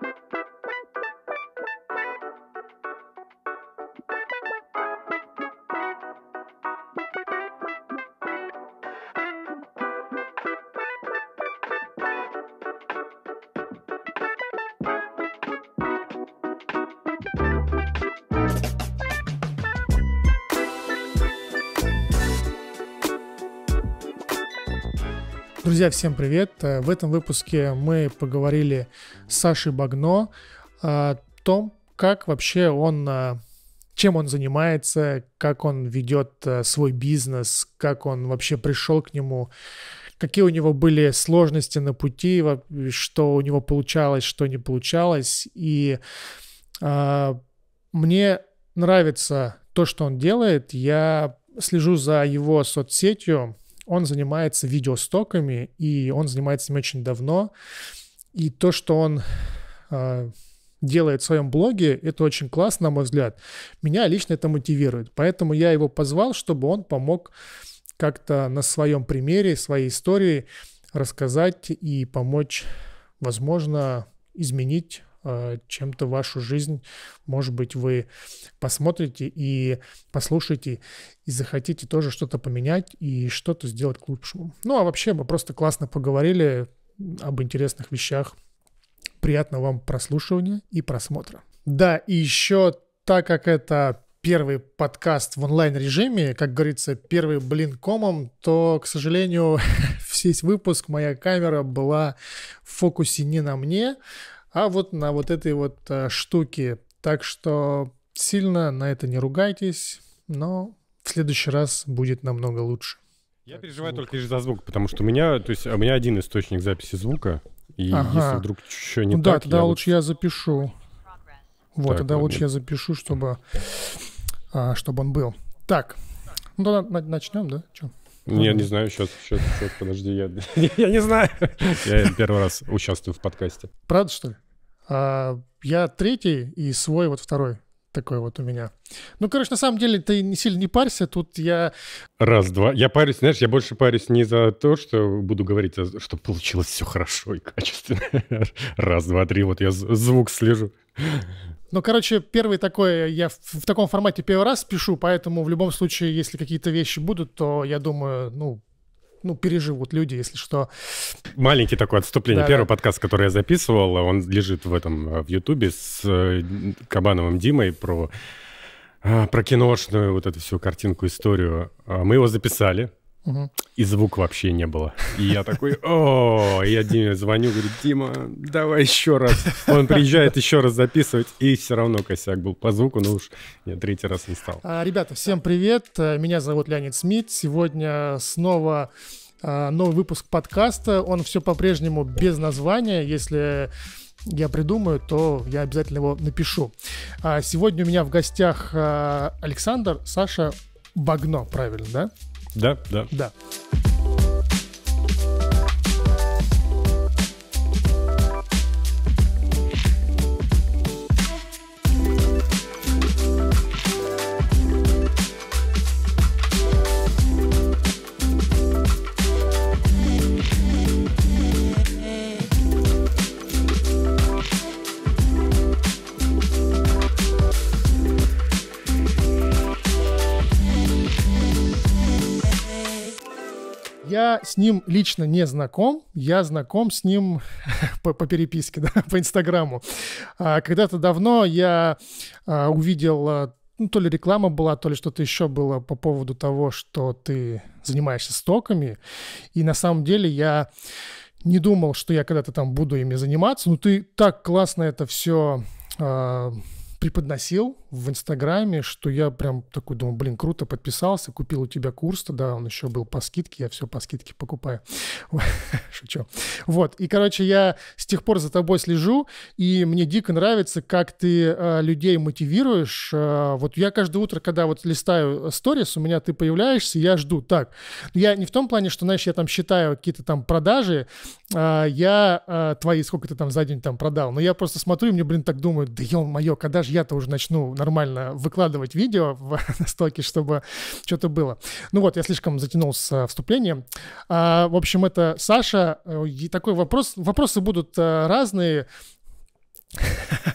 Bye. Друзья, всем привет! Э, в этом выпуске мы поговорили с Сашей Багно о том, как вообще он, э, чем он занимается, как он ведет э, свой бизнес, как он вообще пришел к нему, какие у него были сложности на пути, что у него получалось, что не получалось. И мне нравится то, что он делает. Я слежу за его соцсетью, он занимается видеостоками, и он занимается им очень давно. И то, что он э, делает в своем блоге, это очень классно, на мой взгляд. Меня лично это мотивирует. Поэтому я его позвал, чтобы он помог как-то на своем примере, своей истории рассказать и помочь, возможно, изменить Э, чем-то вашу жизнь, может быть, вы посмотрите и послушаете и захотите тоже что-то поменять и что-то сделать к лучшему. Ну, а вообще мы просто классно поговорили об интересных вещах. Приятного вам прослушивания и просмотра. Да, и еще, так как это первый подкаст в онлайн-режиме, как говорится, первый блин комом, то, к сожалению, весь выпуск моя камера была в фокусе не на мне, а вот на вот этой вот э, штуке. Так что сильно на это не ругайтесь, но в следующий раз будет намного лучше. Я так, переживаю звук. только лишь за звук, потому что у меня, то есть у меня один источник записи звука, и ага. если вдруг что не ну, так, да, тогда я лучше я запишу. Вот, так, тогда лучше я запишу, чтобы, а, чтобы он был. Так, ну тогда на- начнем, да? Чем? Не, не знаю, сейчас, сейчас, сейчас, подожди, я, я не знаю. Я первый раз участвую в подкасте. Правда, что ли? А я третий и свой вот второй такой вот у меня. Ну, короче, на самом деле ты не сильно не парься, тут я... Раз, два. Я парюсь, знаешь, я больше парюсь не за то, что буду говорить, а что получилось все хорошо и качественно. Раз, два, три, вот я звук слежу. Ну, короче, первый такой, я в, в таком формате первый раз пишу, поэтому в любом случае, если какие-то вещи будут, то я думаю, ну, ну, переживут люди, если что. Маленький такой отступление. Да, Первый да. подкаст, который я записывал, он лежит в этом, э, в Ютубе с э, Кабановым Димой про э, про киношную вот эту всю картинку, историю. А мы его записали, и звук вообще не было. И я такой, о, я Диме звоню, говорю, Дима, давай еще раз. Он приезжает еще раз записывать, и все равно косяк был по звуку, но уж я третий раз не стал. А, ребята, всем привет, э, меня зовут Леонид Смит. Сегодня снова э, новый выпуск подкаста. Он все по-прежнему без названия, если я придумаю, то я обязательно его напишу. А, сегодня у меня в гостях э, Александр, Саша Багно, правильно, да? Да, да. Да. Я с ним лично не знаком, я знаком с ним по, по переписке, да, по Инстаграму. А, когда-то давно я а, увидел, а, ну, то ли реклама была, то ли что-то еще было по поводу того, что ты занимаешься стоками. И на самом деле я не думал, что я когда-то там буду ими заниматься, но ну, ты так классно это все а, преподносил в Инстаграме, что я прям такой думал, блин, круто, подписался, купил у тебя курс, тогда он еще был по скидке, я все по скидке покупаю. Шучу. Вот, и, короче, я с тех пор за тобой слежу, и мне дико нравится, как ты э, людей мотивируешь. Э, вот я каждое утро, когда вот листаю э, сторис, у меня ты появляешься, я жду. Так, ну, я не в том плане, что, знаешь, я там считаю какие-то там продажи, я твои, сколько ты там за день там продал, но я просто смотрю, и мне, блин, так думаю, да ё-моё, когда же я-то уже начну нормально выкладывать видео в стоке, чтобы что-то было. Ну вот, я слишком затянул с вступлением. А, в общем, это Саша. Э, и такой вопрос. Вопросы будут э, разные.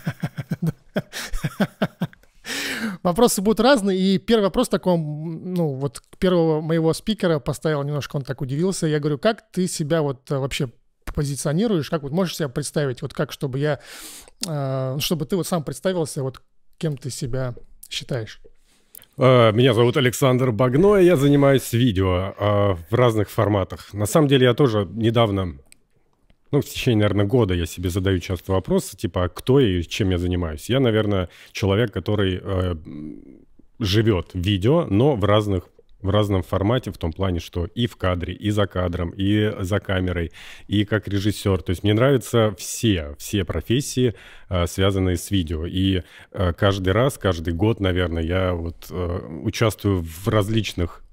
Вопросы будут разные, и первый вопрос такой, ну, вот первого моего спикера поставил немножко, он так удивился, я говорю, как ты себя вот э, вообще позиционируешь, как вот можешь себя представить, вот как, чтобы я, а, чтобы ты вот сам представился, вот кем ты себя считаешь? А, меня зовут Александр Багно, и я занимаюсь видео а, в разных форматах. На самом деле я тоже недавно, ну, в течение, наверное, года я себе задаю часто вопросы, типа, кто и чем я занимаюсь. Я, наверное, человек, который э, живет видео, но в разных в разном формате, в том плане, что и в кадре, и за кадром, и за камерой, и как режиссер. То есть мне нравятся все, все профессии, э, связанные с видео. И э, каждый раз, каждый год, наверное, я вот э, участвую в различных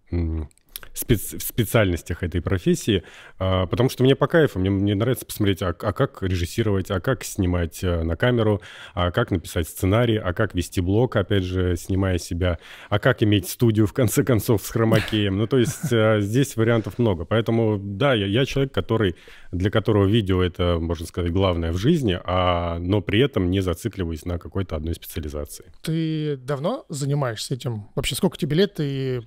в специальностях этой профессии, а, потому что мне по кайфу, мне, мне нравится посмотреть, а, а как режиссировать, а как снимать э, на камеру, а как написать сценарий, а как вести блог, опять же, снимая себя, а как иметь студию, в конце концов, с хромакеем. Ну, то есть э, здесь вариантов много. Поэтому, да, я, я человек, который для которого видео это, можно сказать, главное в жизни, а, но при этом не зацикливаясь на какой-то одной специализации. Ты давно занимаешься этим? Вообще, сколько тебе лет и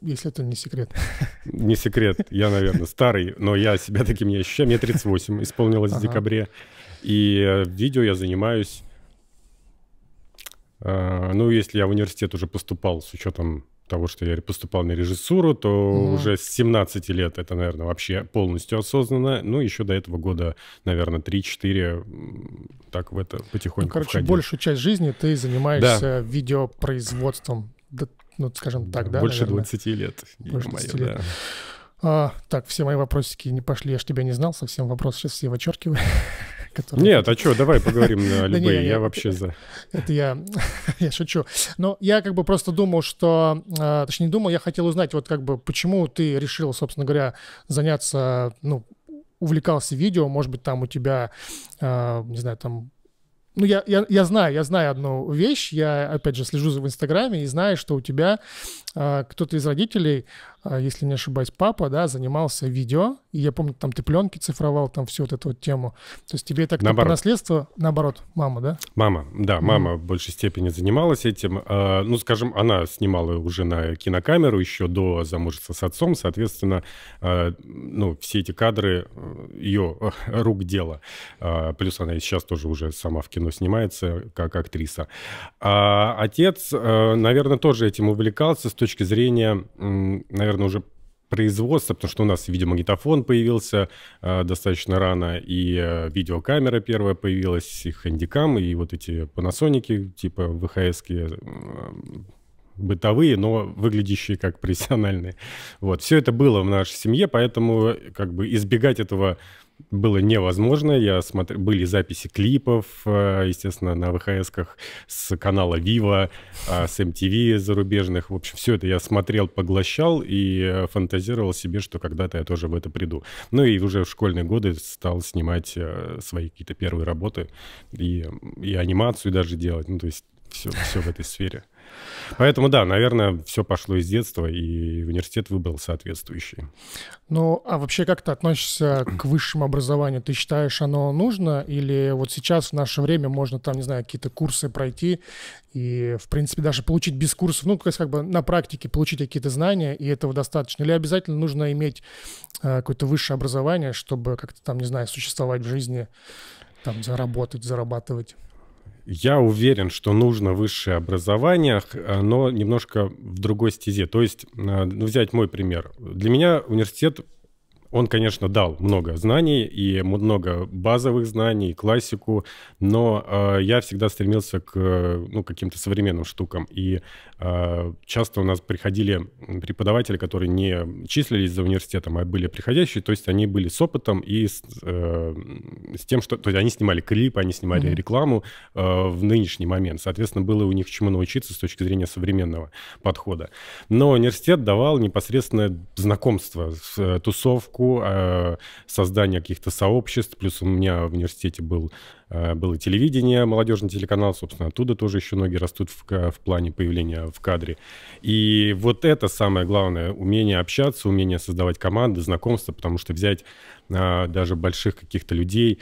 если это не секрет? Не секрет, я, наверное, старый, но я себя таким не ощущаю. Мне 38 исполнилось в декабре. И э, видео я занимаюсь... Э, ну, если я в университет уже поступал с учетом того, что я поступал на режиссуру, то mm. уже с 17 лет это, наверное, вообще полностью осознанно. Ну, еще до этого года, наверное, 3-4 так в это потихоньку Ну, короче, входил. большую часть жизни ты занимаешься да. видеопроизводством, да, ну, скажем так, да? да больше наверное? 20 лет. Больше 20 лет. Да. А, так, все мои вопросики не пошли, я ж тебя не знал, совсем вопрос сейчас все вычеркиваю который... Нет, а что, давай поговорим на любые, я вообще за. Это я, я шучу. Но я как бы просто думал, что, а, точнее не думал, я хотел узнать, вот как бы, почему ты решил, собственно говоря, заняться, ну, увлекался видео, может быть, там у тебя, а, не знаю, там ну, я, я, я знаю, я знаю одну вещь, я, опять же, слежу в Инстаграме и знаю, что у тебя э, кто-то из родителей а, если не ошибаюсь, папа, да, занимался видео, и я помню, там ты пленки цифровал, там всю вот эту вот тему. То есть тебе так наоборот. по наследству, наоборот, мама, да? Мама, да, мама mm. -hmm. в большей степени занималась этим. А, ну, скажем, она снимала уже на кинокамеру еще до замужества с отцом, соответственно, а, ну, все эти кадры э, ее э, рук дело. Плюс она сейчас тоже уже сама в кино снимается, как актриса. А отец, э, наверное, тоже этим увлекался с точки зрения, наверное, наверное, уже производство, потому что у нас видеомагнитофон появился э, достаточно рано, и э, видеокамера первая появилась, и хандикам, и вот эти панасоники, типа ВХС, э, бытовые, но выглядящие как профессиональные. Вот, все это было в нашей семье, поэтому э, как бы избегать этого было невозможно. Я смотр... Были записи клипов, э, естественно, на ВХС-ках с канала Viva, э, с MTV зарубежных. В общем, все это я смотрел, поглощал и э, фантазировал себе, что когда-то я тоже в это приду. Ну и уже в школьные годы стал снимать свои какие-то первые работы и, и анимацию даже делать. Ну, то есть все, все в этой сфере. Поэтому, да, наверное, все пошло из детства, и университет выбрал соответствующий. Ну, а вообще как ты относишься к высшему образованию? Ты считаешь, оно нужно? Или вот сейчас в наше время можно там, не знаю, какие-то курсы пройти и, в принципе, даже получить без курсов, ну, как бы на практике получить какие-то знания, и этого достаточно? Или обязательно нужно иметь э, какое-то высшее образование, чтобы как-то там, не знаю, существовать в жизни, там, заработать, зарабатывать? Я уверен, что нужно высшее образование, э, но немножко в другой стезе. То есть, э, ну, взять мой пример. Для меня университет он, конечно, дал много знаний и много базовых знаний, классику, но э, я всегда стремился к ну, каким-то современным штукам. И э, часто у нас приходили преподаватели, которые не числились за университетом, а были приходящие, то есть они были с опытом и с, э, с тем, что... То есть они снимали клипы, они снимали mm-hmm. рекламу э, в нынешний момент. Соответственно, было у них чему научиться с точки зрения современного подхода. Но университет давал непосредственное знакомство с э, тусовку, легко э, создание каких-то сообществ. Плюс у меня в университете был, э, было телевидение, молодежный телеканал, собственно, оттуда тоже еще ноги растут в, в плане появления в кадре. И вот это самое главное, умение общаться, умение создавать команды, знакомства, потому что взять э, даже больших каких-то людей,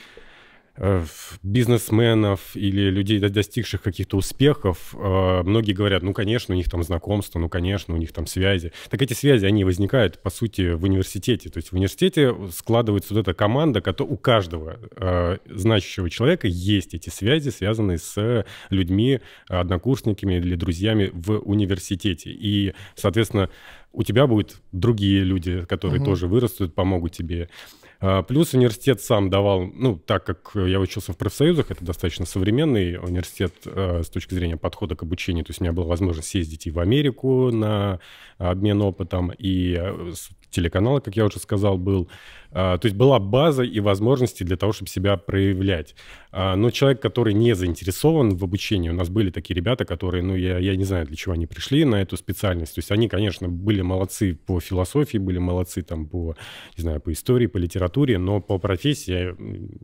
Э, бизнесменов или людей, достигших каких-то успехов, э, многие говорят, ну, конечно, у них там знакомства, ну, конечно, у них там связи. Так эти связи, они возникают, по сути, в университете. То есть в университете складывается вот эта команда, у каждого э, значащего человека есть эти связи, связанные с людьми, однокурсниками или друзьями в университете. И, соответственно, у тебя будут другие люди, которые угу. тоже вырастут, помогут тебе. А, плюс университет сам давал, ну, так как я учился в профсоюзах, это достаточно современный университет а, с точки зрения подхода к обучению. То есть у меня была возможность съездить и в Америку на обмен опытом, и а, телеканала, как я уже сказал, был. А, то есть была база и возможности для того, чтобы себя проявлять. А, но человек, который не заинтересован в обучении, у нас были такие ребята, которые, ну, я, я не знаю, для чего они пришли на эту специальность. То есть они, конечно, были молодцы по философии, были молодцы там по, не знаю, по истории, по литературе, но по профессии э,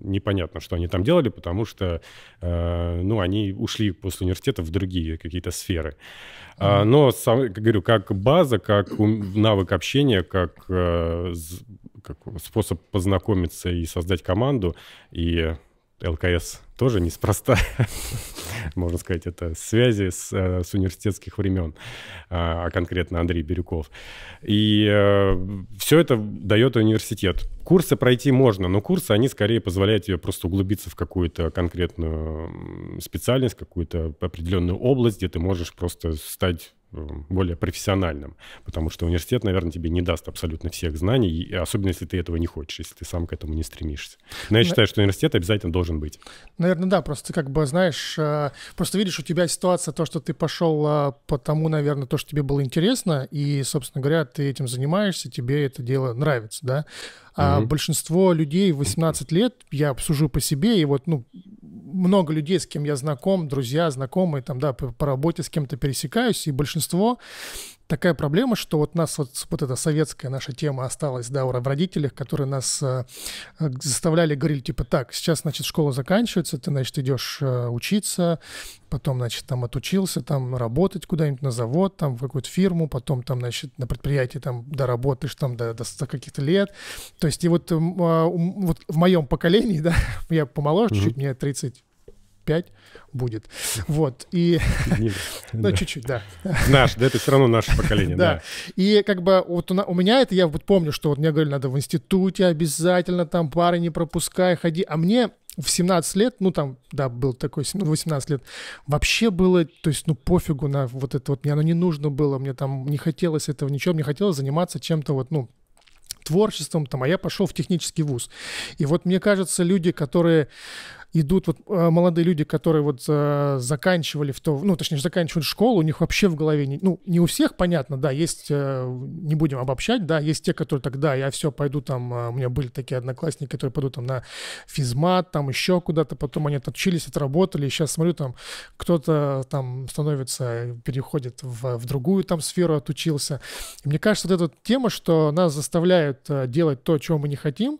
непонятно, что они там делали, потому что, э, ну, они ушли после университета в другие какие-то сферы. А, но, сам, как говорю, как база, как навык общения, как, э, как способ познакомиться и создать команду, и ЛКС тоже неспроста. можно сказать, это связи с, э, с университетских времен, а, а конкретно Андрей Бирюков. И э, все это дает университет. Курсы пройти можно, но курсы, они скорее позволяют тебе просто углубиться в какую-то конкретную специальность, какую-то определенную область, где ты можешь просто стать Э, более профессиональным, потому что университет, наверное, тебе не даст абсолютно всех знаний, особенно если ты этого не хочешь, если ты сам к этому не стремишься. Но я Но... Ну, считаю, что университет обязательно должен быть. Наверное, да, просто ты как бы знаешь, э, просто видишь, у тебя ситуация, то, что ты пошел э, по тому, наверное, то, что тебе было интересно, и, собственно говоря, ты этим занимаешься, тебе это дело нравится, да? А mm-hmm. большинство людей 18 лет, я обсужу по себе, и вот, ну, много людей, с кем я знаком, друзья, знакомые, там, да, по, по работе с кем-то пересекаюсь, и большинство такая проблема, что вот нас вот, вот эта советская наша тема осталась, да, в родителях, которые нас э, э заставляли, говорили, типа, так, сейчас, значит, школа заканчивается, ты, значит, идешь э, учиться, потом, значит, там отучился, там работать куда-нибудь на завод, там в какую-то фирму, потом там, значит, на предприятии там доработаешь там до, до, до каких-то лет. То есть и вот, э, вот в моем поколении, да, я помоложе mm-hmm. чуть, мне 30 5 будет. Вот, и... Ну, чуть-чуть, да. Наш, да, это все равно наше поколение, да. И как бы вот у меня это, я вот помню, что вот мне говорили, надо в институте обязательно, там пары не пропускай, ходи. А мне в 17 лет, ну там, да, был такой, 18 ну, лет, вообще было, то есть, ну пофигу на вот это вот, мне оно не нужно было, мне там не хотелось этого ничего, мне хотелось заниматься чем-то вот, ну, творчеством там, а я пошел в технический вуз. И вот мне кажется, люди, которые идут вот а, молодые люди, которые вот а, заканчивали в то, ну, точнее, заканчивают школу, у них вообще в голове, не, ну, не у всех, понятно, да, есть, э, не будем обобщать, да, есть те, которые так, да, я все пойду там, а, у меня были такие одноклассники, которые пойдут там на физмат, там еще куда-то, потом они отучились, отработали, сейчас смотрю, там кто-то там становится, переходит в, в другую там сферу, отучился. И мне кажется, вот эта тема, что нас заставляют э, делать то, чего мы не хотим,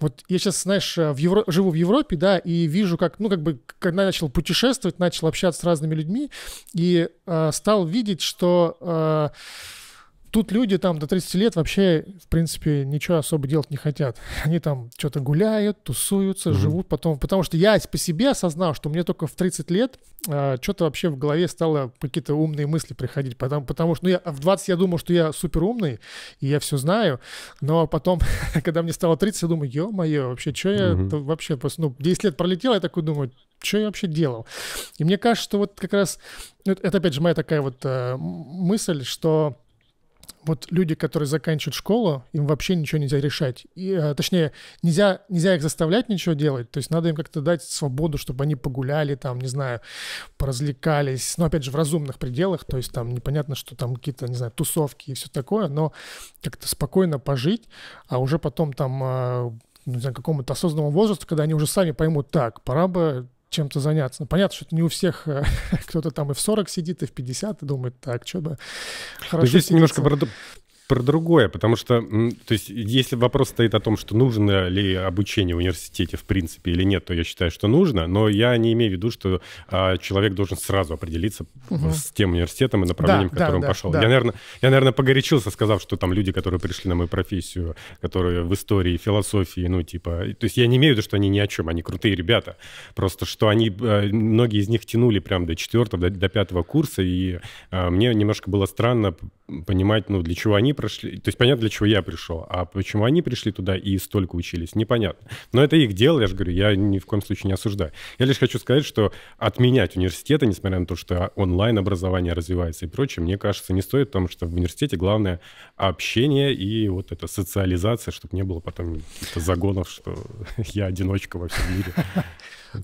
вот я сейчас, знаешь, э, в Евро... живу в Европе, да, и вижу, как, ну, как бы, когда начал путешествовать, начал общаться с разными людьми и э, стал видеть, что э, тут люди там до 30 лет вообще, в принципе, ничего особо делать не хотят. Они там что-то гуляют, тусуются, mm-hmm. живут потом. Потому что я по себе осознал, что мне только в 30 лет а, что-то вообще в голове стало какие-то умные мысли приходить. Потому, потому что ну, я, в 20 я думал, что я супер умный, и я все знаю. Но потом, когда мне стало 30, я думаю, ё-моё, вообще, что я mm-hmm. вообще просто, ну, 10 лет пролетело, я такой думаю, что я вообще делал? И мне кажется, что вот как раз, ну, это опять же моя такая вот э, мысль, что вот люди, которые заканчивают школу, им вообще ничего нельзя решать. И, э, точнее, нельзя, нельзя их заставлять ничего делать. То есть надо им как-то дать свободу, чтобы они погуляли, там, не знаю, поразвлекались. Но, ну, опять же, в разумных пределах. То есть там непонятно, что там какие-то, не знаю, тусовки и все такое. Но как-то спокойно пожить, а уже потом там э, ну, не знаю, какому-то осознанному возрасту, когда они уже сами поймут, так, пора бы чем-то заняться. Ну, понятно, что это не у всех э, кто-то там и в 40 сидит, и в 50, и думает, так, что бы хорошо Здесь сидится. немножко про другое, потому что, то есть, если вопрос стоит о том, что нужно ли обучение в университете в принципе или нет, то я считаю, что нужно, но я не имею в виду, что а, человек должен сразу определиться угу. с тем университетом и направлением, да, которым да, да, пошел. Да. Я, наверное, я, наверное, погорячился, сказав, что там люди, которые пришли на мою профессию, которые в истории, философии, ну, типа, то есть я не имею в виду, что они ни о чем, они крутые ребята, просто что они, э, многие из них тянули прям до четвертого, до, до пятого курса, и а, мне немножко было странно понимать, ну, для чего они прошли, то есть понятно, для чего я пришел, а почему они пришли туда и столько учились, непонятно. Но это их дело, я же говорю, я ни в коем случае не осуждаю. Я лишь хочу сказать, что отменять университеты, несмотря на то, что онлайн-образование развивается и прочее, мне кажется, не стоит, потому что в университете главное общение и вот эта социализация, чтобы не было потом загонов, что я одиночка во всем мире.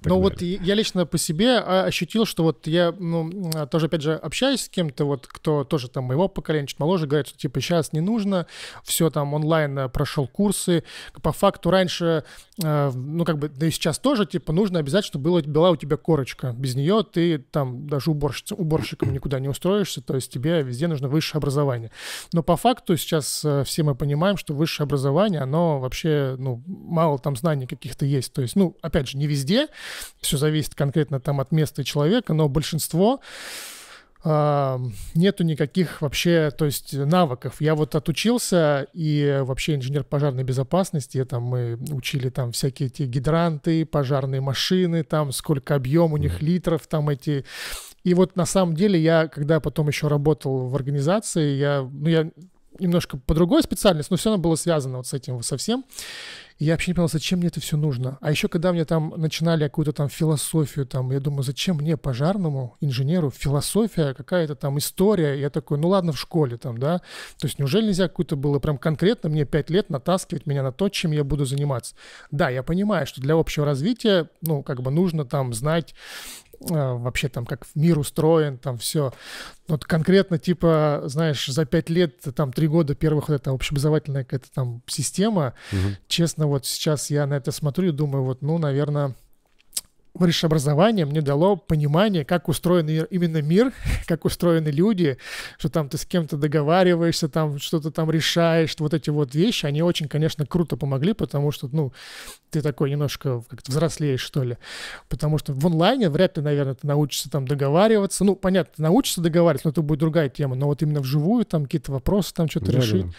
Ну вот я лично по себе а, ощутил, что вот я, ну, а, тоже, опять же, общаюсь с кем-то, вот, кто тоже там моего поколения, чуть моложе, говорит, что, типа, сейчас не нужно, все там онлайн а, прошел курсы. По факту раньше, ну, как бы, да и сейчас тоже, типа, нужно обязательно, чтобы была, была у тебя корочка. Без нее ты там даже уборщица, уборщиком никуда не устроишься, то есть тебе везде нужно высшее образование. Но по факту сейчас все мы понимаем, что высшее образование, оно вообще, ну, мало там знаний каких-то есть. То есть, ну, опять же, не везде, все зависит конкретно там от места и человека, но большинство а, нету никаких вообще, то есть навыков. Я вот отучился, и вообще инженер пожарной безопасности, там мы учили там всякие эти гидранты, пожарные машины, там сколько объем у них литров, там эти... И вот на самом деле я, когда потом еще работал в организации, я, ну, я немножко по другой специальности, но все равно было связано вот с этим совсем. Я вообще не понимал, зачем мне это все нужно. А еще, когда мне там начинали какую-то там философию, там, я думаю, зачем мне, пожарному, инженеру, философия, какая-то там история. Я такой, ну ладно, в школе там, да. То есть неужели нельзя какую-то было прям конкретно мне пять лет натаскивать меня на то, чем я буду заниматься? Да, я понимаю, что для общего развития, ну, как бы нужно там знать Э, вообще там как мир устроен, там все. Вот конкретно, типа, знаешь, за пять лет, там, три года первых, вот эта общеобразовательная какая-то там система, угу. честно, вот сейчас я на это смотрю и думаю, вот, ну, наверное, высшее образование мне дало понимание, как устроен именно мир, как устроены люди, что там ты с кем-то договариваешься, там что-то там решаешь, вот эти вот вещи, они очень, конечно, круто помогли, потому что, ну, ты такой немножко как-то взрослеешь, что ли, потому что в онлайне вряд ли, наверное, ты научишься там договариваться, ну, понятно, ты научишься договариваться, но это будет другая тема, но вот именно вживую там какие-то вопросы там что-то да, решить, да.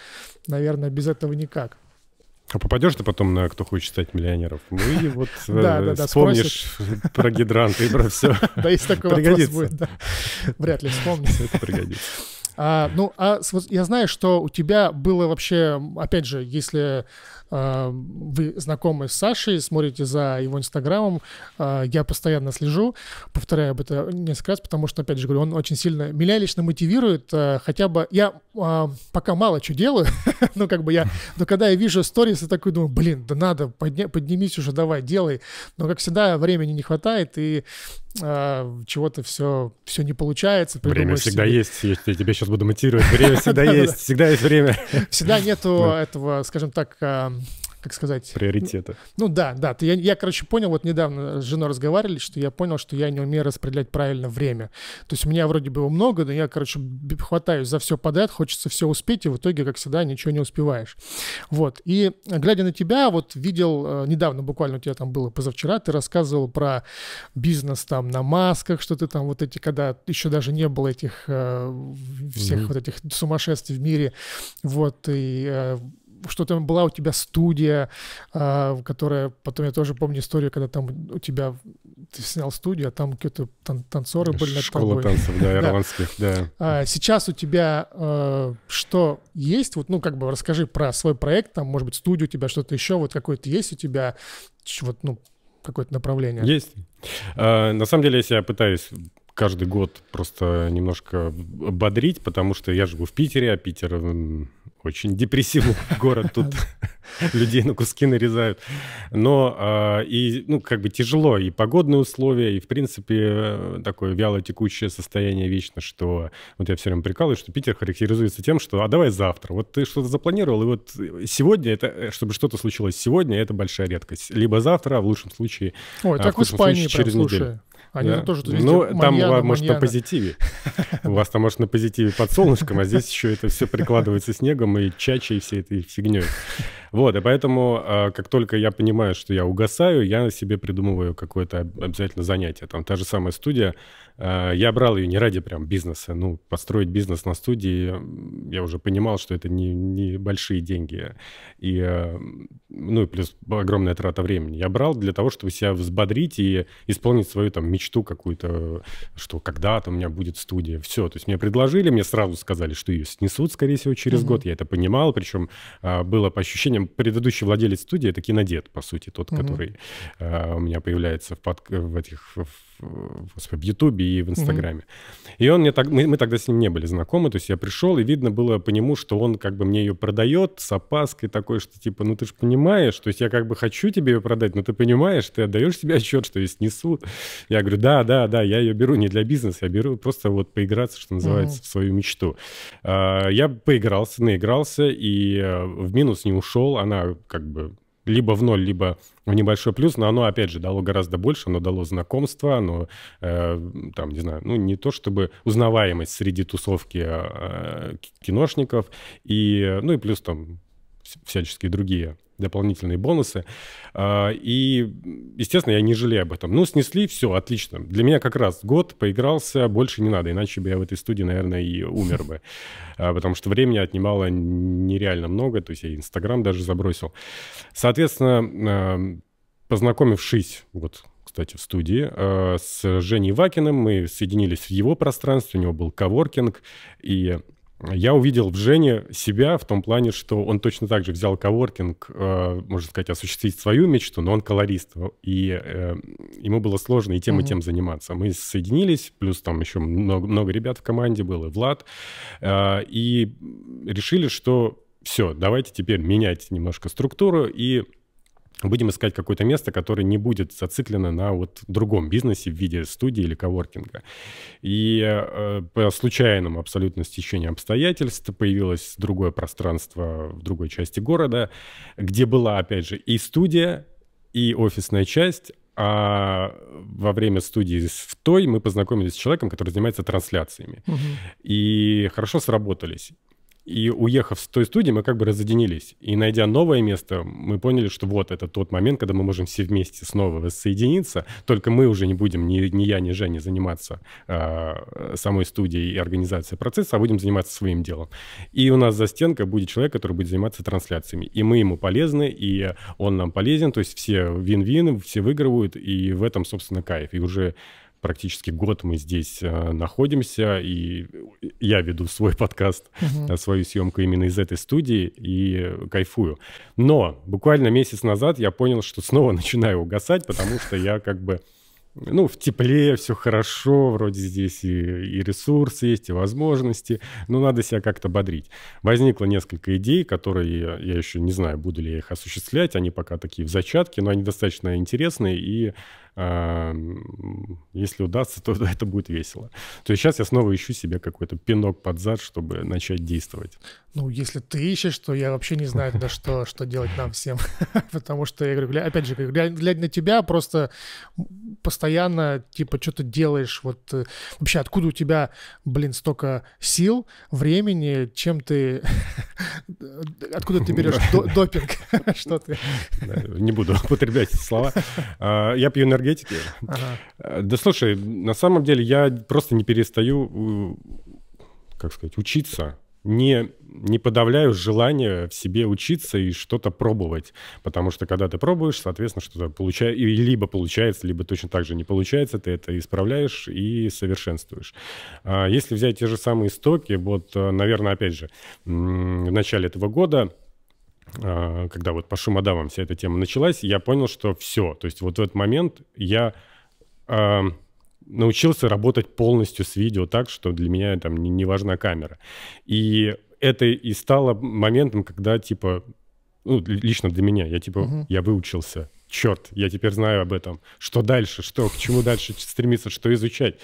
наверное, без этого никак. А попадешь ты потом на «Кто хочет стать миллионером»? Ну и вот э, вспомнишь про гидранты и про все. Да, если такой вопрос будет, Вряд ли вспомнишь Это пригодится. А, ну, а я знаю, что у тебя было вообще, опять же, если а, вы знакомы с Сашей, смотрите за его инстаграмом, а, я постоянно слежу, повторяю об этом несколько раз, потому что, опять же говорю, он очень сильно, меня лично мотивирует, э, хотя бы, я а, пока мало что делаю, но как бы я, но когда я вижу сторис, я такой думаю, блин, да надо, подня, поднимись уже, давай, делай, но, как всегда, времени не хватает, и а, чего-то все, все не получается. Время всегда себе... есть, я, я тебя сейчас буду монтировать. Время всегда есть, всегда есть время. Всегда нету этого, скажем так, а, как сказать... Приоритеты. Ну, ну да, да. Я, я, короче, понял, вот недавно с женой разговаривали, что я понял, что я не умею распределять правильно время. То есть у меня вроде было много, но я, короче, хватаюсь за все подряд, хочется все успеть, и в итоге, как всегда, ничего не успеваешь. Вот. И глядя на тебя, вот видел, э, недавно буквально у тебя там было позавчера, ты рассказывал про бизнес там на масках, что ты там вот эти, когда еще даже не было этих э, всех mm-hmm. вот этих сумасшествий в мире, вот, и э, что там была у тебя студия, а, которая, потом я тоже помню историю, когда там у тебя, ты снял студию, а там какие-то тан танцоры были над Школа танцев, да, ирландских, да. А сейчас у тебя э, что есть? Вот, ну, как бы расскажи про свой проект, там, может быть, студию у тебя, что-то еще, вот какой-то есть у тебя, вот, ну, какое-то направление? Есть. А, на самом деле, если я пытаюсь каждый год просто немножко бодрить, потому что я живу в Питере, а Питер очень депрессивный город тут. Людей на куски нарезают. Но э, и, ну, как бы тяжело. И погодные условия, и, в принципе, э, такое вяло текущее состояние вечно, что... Вот я все время прикалываюсь, что Питер характеризуется тем, что «а давай завтра». Вот ты что-то запланировал, и вот э, сегодня это... Э, чтобы что-то случилось сегодня, это большая редкость. Либо завтра, а в лучшем случае... Ой, а, так в, в Испании случае, прям, через слушай. неделю. Они да. тоже тут Ну, маньяна, там, маньяна. может, на позитиве. У вас там, может, на позитиве под солнышком, а здесь еще это все прикладывается снегом и чачей всей этой фигней. Вот, и поэтому, а, как только я понимаю, что я угасаю, я себе придумываю какое-то обязательно занятие. Там та же самая студия, а, я брал ее не ради прям бизнеса, ну, построить бизнес на студии, я уже понимал, что это не, не большие деньги, и, а, ну, и плюс огромная трата времени. Я брал для того, чтобы себя взбодрить и исполнить свою там мечту какую-то, что когда-то у меня будет студия, все. То есть мне предложили, мне сразу сказали, что ее снесут, скорее всего, через mm-hmm. год, я это понимал, причем было по ощущениям, предыдущий владелец студии — это кинодед, по сути, тот, угу. который э, у меня появляется в, под... в этих в в Ютубе и в Инстаграме. Mm-hmm. И он мне так, мы, мы тогда с ним не были знакомы, то есть я пришел, и видно было по нему, что он как бы мне ее продает с опаской такой, что типа, ну ты же понимаешь, то есть я как бы хочу тебе ее продать, но ты понимаешь, ты отдаешь себе отчет, что ее снесут. Я говорю, да, да, да, я ее беру не для бизнеса, я беру просто вот поиграться, что называется, mm-hmm. в свою мечту. А, я поигрался, наигрался, и э, в минус не ушел, она как бы либо в ноль, либо в небольшой плюс, но оно, опять же, дало гораздо больше, оно дало знакомство, оно, э, там, не знаю, ну, не то чтобы узнаваемость среди тусовки э, киношников, и, ну, и плюс там всяческие другие дополнительные бонусы. А, и, естественно, я не жалею об этом. Ну, снесли, все, отлично. Для меня как раз год поигрался, больше не надо, иначе бы я в этой студии, наверное, и умер бы. А, потому что времени отнимало нереально много, то есть я Инстаграм даже забросил. Соответственно, а, познакомившись, вот кстати, в студии, с Женей Вакиным. Мы соединились в его пространстве, у него был коворкинг, и я увидел в Жене себя в том плане, что он точно так же взял коворкинг, э, можно сказать, осуществить свою мечту, но он колорист, и э, ему было сложно и тем, и тем заниматься. Мы соединились, плюс там еще много, много ребят в команде было, Влад, э, и решили, что все, давайте теперь менять немножко структуру и будем искать какое-то место, которое не будет зациклено на вот другом бизнесе в виде студии или коворкинга. И э, по случайному абсолютно стечению обстоятельств появилось другое пространство в другой части города, где была, опять же, и студия, и офисная часть, а во время студии в той мы познакомились с человеком, который занимается трансляциями. Угу. И хорошо сработались. И уехав с той студии, мы как бы разъединились. И найдя новое место, мы поняли, что вот это тот момент, когда мы можем все вместе снова воссоединиться. Только мы уже не будем, ни, ни я, ни Женя, заниматься э, самой студией и организацией процесса, а будем заниматься своим делом. И у нас за стенкой будет человек, который будет заниматься трансляциями. И мы ему полезны, и он нам полезен. То есть все вин-вин, все выигрывают, и в этом, собственно, кайф. И уже практически год мы здесь э, находимся, и я веду свой подкаст, угу. свою съемку именно из этой студии и кайфую. Но буквально месяц назад я понял, что снова начинаю угасать, потому что я как бы ну, в тепле, все хорошо, вроде здесь и, и ресурсы есть, и возможности, но надо себя как-то бодрить. Возникло несколько идей, которые я еще не знаю, буду ли я их осуществлять, они пока такие в зачатке, но они достаточно интересные, и Эм, если удастся, то это будет весело. То есть сейчас я снова ищу себе какой-то пинок под зад, чтобы начать действовать. Ну, если ты ищешь, то я вообще не знаю да что, что делать нам всем. Потому что, я говорю, опять же, глядя на тебя, просто постоянно, типа, что-то делаешь. Вот э, вообще, откуда у тебя, блин, столько сил, времени, чем ты... Откуда ты берешь допинг? Что ты? Не буду употреблять эти слова. А, я пью энергетику энергетики. Ага. Э, да слушай, на самом деле я просто не перестаю, э, как сказать, учиться не, не подавляю желание в себе учиться и что-то пробовать. Потому что когда ты пробуешь, соответственно, что-то получается, либо получается, либо точно так же не получается, ты это исправляешь и совершенствуешь. А если взять те же самые истоки, вот, э, наверное, опять же, в начале этого года а, когда вот по Шумадавам вся эта тема началась, я понял, что все. То есть вот в этот момент я э, научился работать полностью с видео так, что для меня там не, не важна камера. И это и стало моментом, когда типа ну, лично для меня, я типа, угу. я выучился черт, я теперь знаю об этом. Что дальше, что, к чему дальше стремиться, что изучать.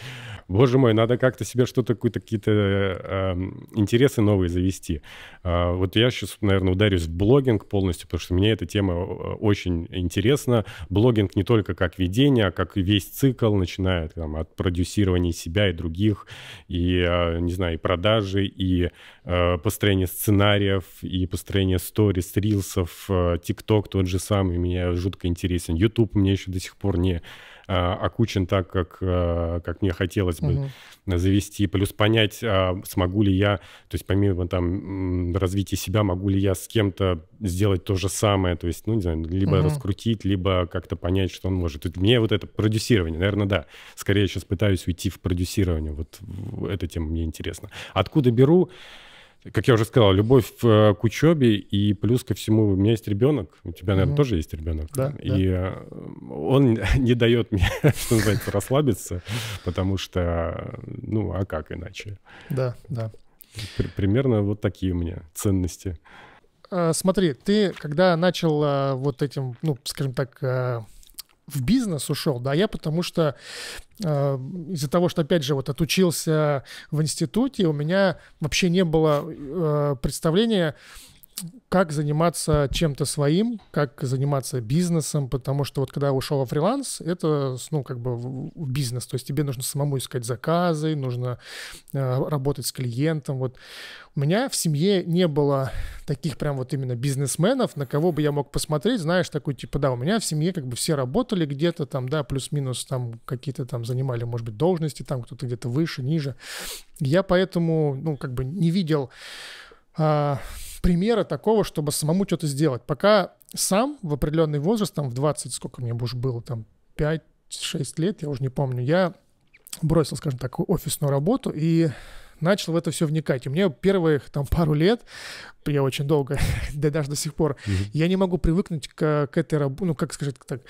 Боже мой, надо как-то себе что-то, какие-то э, интересы новые завести. Э, вот я сейчас, наверное, ударюсь в блогинг полностью, потому что мне эта тема э, очень интересна. Блогинг не только как ведение, а как весь цикл, начиная там, от продюсирования себя и других, и, э, не знаю, и продажи, и Э, построение сценариев и построение сторис, рилсов, э, ТикТок тот же самый меня жутко интересен, ютуб мне еще до сих пор не э, окучен так, как, как мне хотелось бы угу. uh завести, плюс понять, а смогу ли я, то есть помимо там развития себя, могу ли я с кем-то сделать то же самое, то есть, ну, не знаю, либо угу. uh раскрутить, либо как-то понять, что он может. И мне вот это продюсирование, наверное, да, скорее сейчас пытаюсь уйти в продюсирование, вот эта тема мне интересна. Откуда беру? как я уже сказал, любовь э, к учебе и плюс ко всему у меня есть ребенок, у тебя, наверное, mm-hmm. тоже есть ребенок, да, и да. Э, он не дает мне, что называется, расслабиться, потому что, ну, а как иначе? Да, да. Примерно вот такие у меня ценности. А, смотри, ты когда начал э, вот этим, ну, скажем так, в бизнес ушел, да, я потому что э, из-за того, что, опять же, вот отучился в институте, у меня вообще не было э, представления, как заниматься чем-то своим, как заниматься бизнесом, потому что вот когда я ушел во фриланс, это, ну, как бы бизнес, то есть тебе нужно самому искать заказы, нужно э, работать с клиентом, вот. У меня в семье не было таких прям вот именно бизнесменов, на кого бы я мог посмотреть, знаешь, такой типа, да, у меня в семье как бы все работали где-то там, да, плюс-минус там какие-то там занимали, может быть, должности, там кто-то где-то выше, ниже. Я поэтому, ну, как бы не видел... Э, примера такого, чтобы самому что-то сделать. Пока сам в определенный возраст, там в 20, сколько мне уж было, там 5-6 лет, я уже не помню, я бросил, скажем так, офисную работу и начал в это все вникать. И мне первые там пару лет, я очень долго, да даже до сих пор, mm-hmm. я не могу привыкнуть к, к этой работе, ну как сказать так,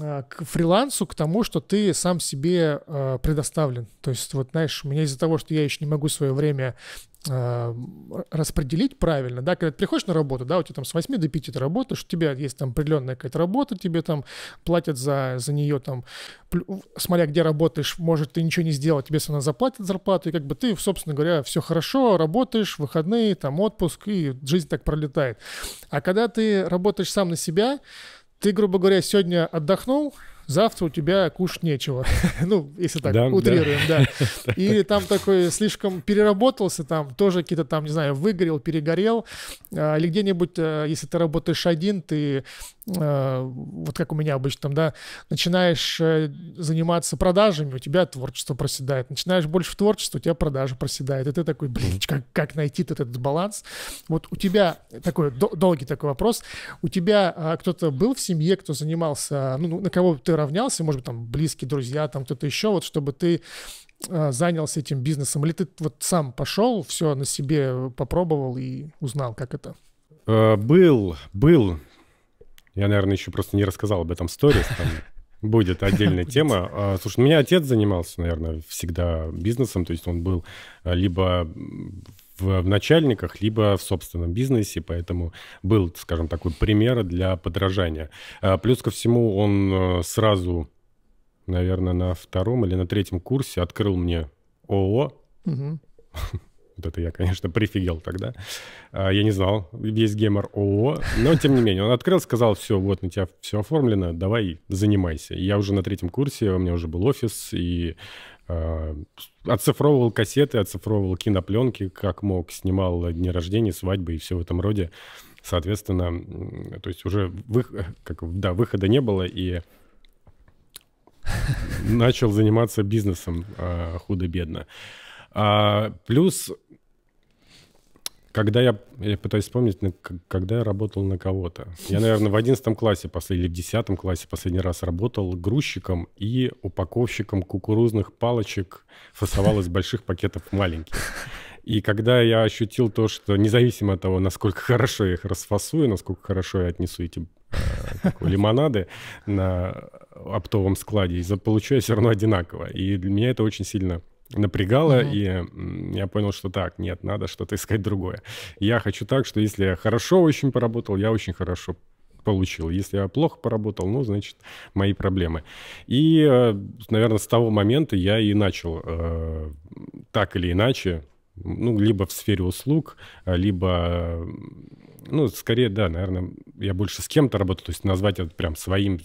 а, к фрилансу, к тому, что ты сам себе э, предоставлен. То есть, вот знаешь, у меня из-за того, что я еще не могу свое время э, распределить правильно, да, когда ты приходишь на работу, да, у тебя там с 8 до 5 ты работаешь, у тебя есть там определенная какая-то работа, тебе там платят за, за нее там, смотря где работаешь, может, ты ничего не сделал, тебе все равно заплатят зарплату, и как бы ты, собственно говоря, все хорошо, работаешь, выходные, там отпуск, и жизнь так пролетает. А когда ты работаешь сам на себя, ты, грубо говоря, сегодня отдохнул, завтра у тебя кушать нечего. ну, если так, да, утрируем, да. да. Или там такой слишком переработался, там тоже какие-то там, не знаю, выгорел, перегорел. А, или где-нибудь, э, если ты работаешь один, ты Э, вот как у меня обычно, там, да, начинаешь э, заниматься продажами, у тебя творчество проседает, начинаешь больше в творчество, у тебя продажи проседает, и ты такой, блин, как, как найти этот, этот баланс? Вот у тебя такой долгий такой вопрос, у тебя а, кто-то был в семье, кто занимался, ну, ну, на кого ты равнялся, может быть, там, близкие друзья, там, кто-то еще, вот, чтобы ты а, занялся этим бизнесом, или ты вот сам пошел, все на себе попробовал и узнал, как это? Э, был, был я, наверное, еще просто не рассказал об этом сторис. будет отдельная тема. А, слушай, ну, у меня отец занимался, наверное, всегда бизнесом. То есть он был э, либо в, в начальниках, либо в собственном бизнесе, поэтому был, скажем, такой пример для подражания. А, плюс ко всему он э, сразу, наверное, на втором или на третьем курсе открыл мне ООО. Угу. Вот это я, конечно, прифигел тогда. А, я не знал, есть геймер ООО, но тем не менее. Он открыл, сказал, все, вот на тебя все оформлено, давай занимайся. Я уже на третьем курсе, у меня уже был офис, и э, а, оцифровывал кассеты, оцифровывал кинопленки, как мог, снимал дни рождения, свадьбы и все в этом роде. Соответственно, то есть уже вы, как, да, выхода не было, и начал заниматься бизнесом а, худо-бедно. А, плюс, когда я, я пытаюсь вспомнить, когда я работал на кого-то. Я, наверное, в 11 классе последний, или в 10 классе последний раз работал грузчиком и упаковщиком кукурузных палочек, фасовал из больших пакетов маленьких. И когда я ощутил то, что независимо от того, насколько хорошо я их расфасую, насколько хорошо я отнесу эти э, лимонады на оптовом складе, и заполучу я все равно одинаково. И для меня это очень сильно напрягало, mm-hmm. и я понял, что так, нет, надо что-то искать другое. Я хочу так, что если я хорошо очень поработал, я очень хорошо получил. Если я плохо поработал, ну, значит, мои проблемы. И, э, наверное, с того момента я и начал э, так или иначе, ну, либо в сфере услуг, э, либо ну, скорее, да, наверное, я больше с кем-то работал, то есть назвать это прям своим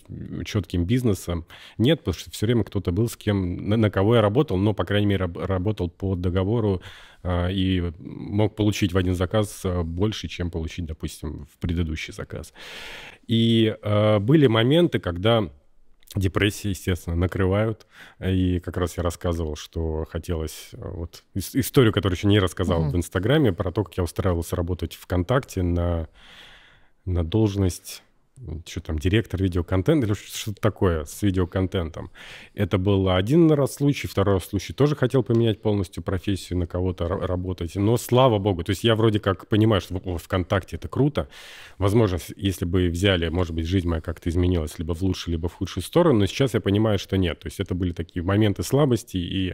четким бизнесом нет, потому что все время кто-то был с кем, на, на кого я работал, но, по крайней мере, работал по договору э, и мог получить в один заказ а, больше, чем получить, допустим, в предыдущий заказ. И э, были моменты, когда депрессии, естественно, накрывают. И как раз я рассказывал, что хотелось э, вот историю, которую еще не рассказал mm в Инстаграме, про то, как я устраивался работать ВКонтакте на, на должность что там, директор видеоконтента или что-то такое с видеоконтентом. Это был один раз случай, второй раз случай тоже хотел поменять полностью профессию, на кого-то работать. Но слава богу, то есть я вроде как понимаю, что в ВКонтакте это круто. Возможно, если бы взяли, может быть, жизнь моя как-то изменилась либо в лучшую, либо в худшую сторону, но сейчас я понимаю, что нет. То есть это были такие моменты слабости, и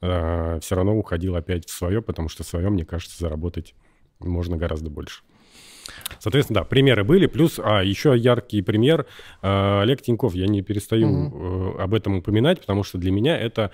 э, все равно уходил опять в свое, потому что свое, мне кажется, заработать можно гораздо больше. Соответственно, да, примеры были. Плюс, а, еще яркий пример а, Олег Тиньков. Я не перестаю угу. об этом упоминать, потому что для меня это,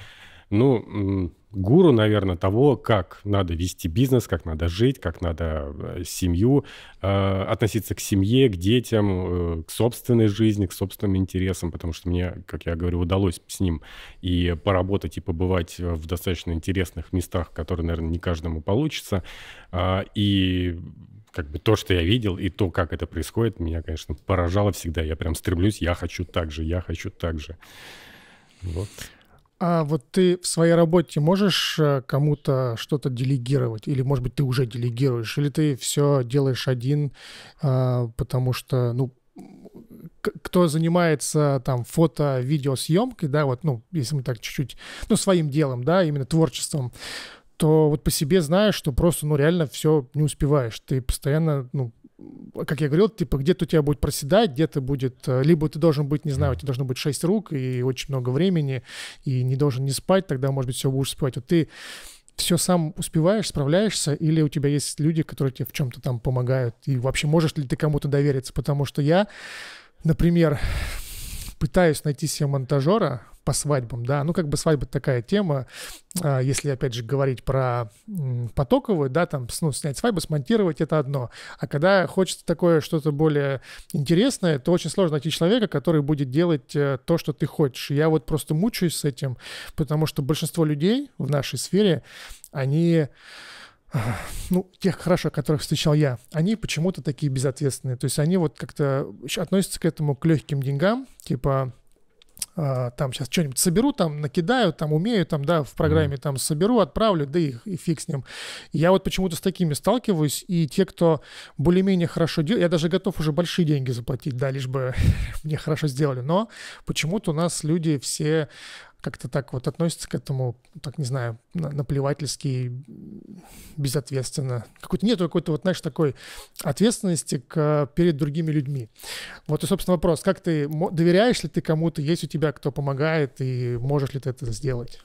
ну, гуру, наверное, того, как надо вести бизнес, как надо жить, как надо э, семью, э, относиться к семье, к детям, к собственной жизни, к собственным интересам, потому что мне, как я говорю, удалось с ним и поработать, и побывать в достаточно интересных местах, которые, наверное, не каждому получится. А, и как бы то, что я видел, и то, как это происходит, меня, конечно, поражало всегда. Я прям стремлюсь, я хочу так же, я хочу так же. Вот. А вот ты в своей работе можешь э, кому-то что-то делегировать? Или, может быть, ты уже делегируешь? Или ты все делаешь один, э, потому что, ну, кто занимается там фото-видеосъемкой, да, вот, ну, если мы так чуть-чуть, ну, своим делом, да, именно творчеством, то вот по себе знаешь, что просто, ну, реально все не успеваешь. Ты постоянно, ну, как я говорил, типа, где-то у тебя будет проседать, где-то будет... Э, либо ты должен быть, не знаю, у тебя должно быть шесть рук и очень много времени, и не должен не спать, тогда, может быть, все будешь успевать. Вот ты все сам успеваешь, справляешься, или у тебя есть люди, которые тебе в чем-то там помогают, и вообще можешь ли ты кому-то довериться, потому что я, например, пытаюсь найти себе монтажера, по свадьбам, да, ну как бы свадьба такая тема, а, если опять же говорить про потоковую, да, там, ну, снять свадьбу, смонтировать это одно, а когда хочется такое что-то более интересное, то очень сложно найти человека, который будет делать э, то, что ты хочешь. Я вот просто мучаюсь с этим, потому что большинство людей в нашей сфере, они ну, тех хорошо, которых встречал я, они почему-то такие безответственные. То есть они вот как-то относятся к этому к легким деньгам, типа а, там сейчас что-нибудь соберу, там накидаю, там умею, там, да, в программе там соберу, отправлю, да и, и фиг с ним. Я вот почему-то с такими сталкиваюсь, и те, кто более-менее хорошо делает, я даже готов уже большие деньги заплатить, да, лишь бы мне хорошо сделали, но почему-то у нас люди все как-то так вот относится к этому, так не знаю, наплевательски, безответственно. Какой-то нету какой-то вот, знаешь, такой ответственности к, перед другими людьми. Вот и, собственно, вопрос, как ты, доверяешь ли ты кому-то, есть у тебя кто помогает, и можешь ли ты это сделать?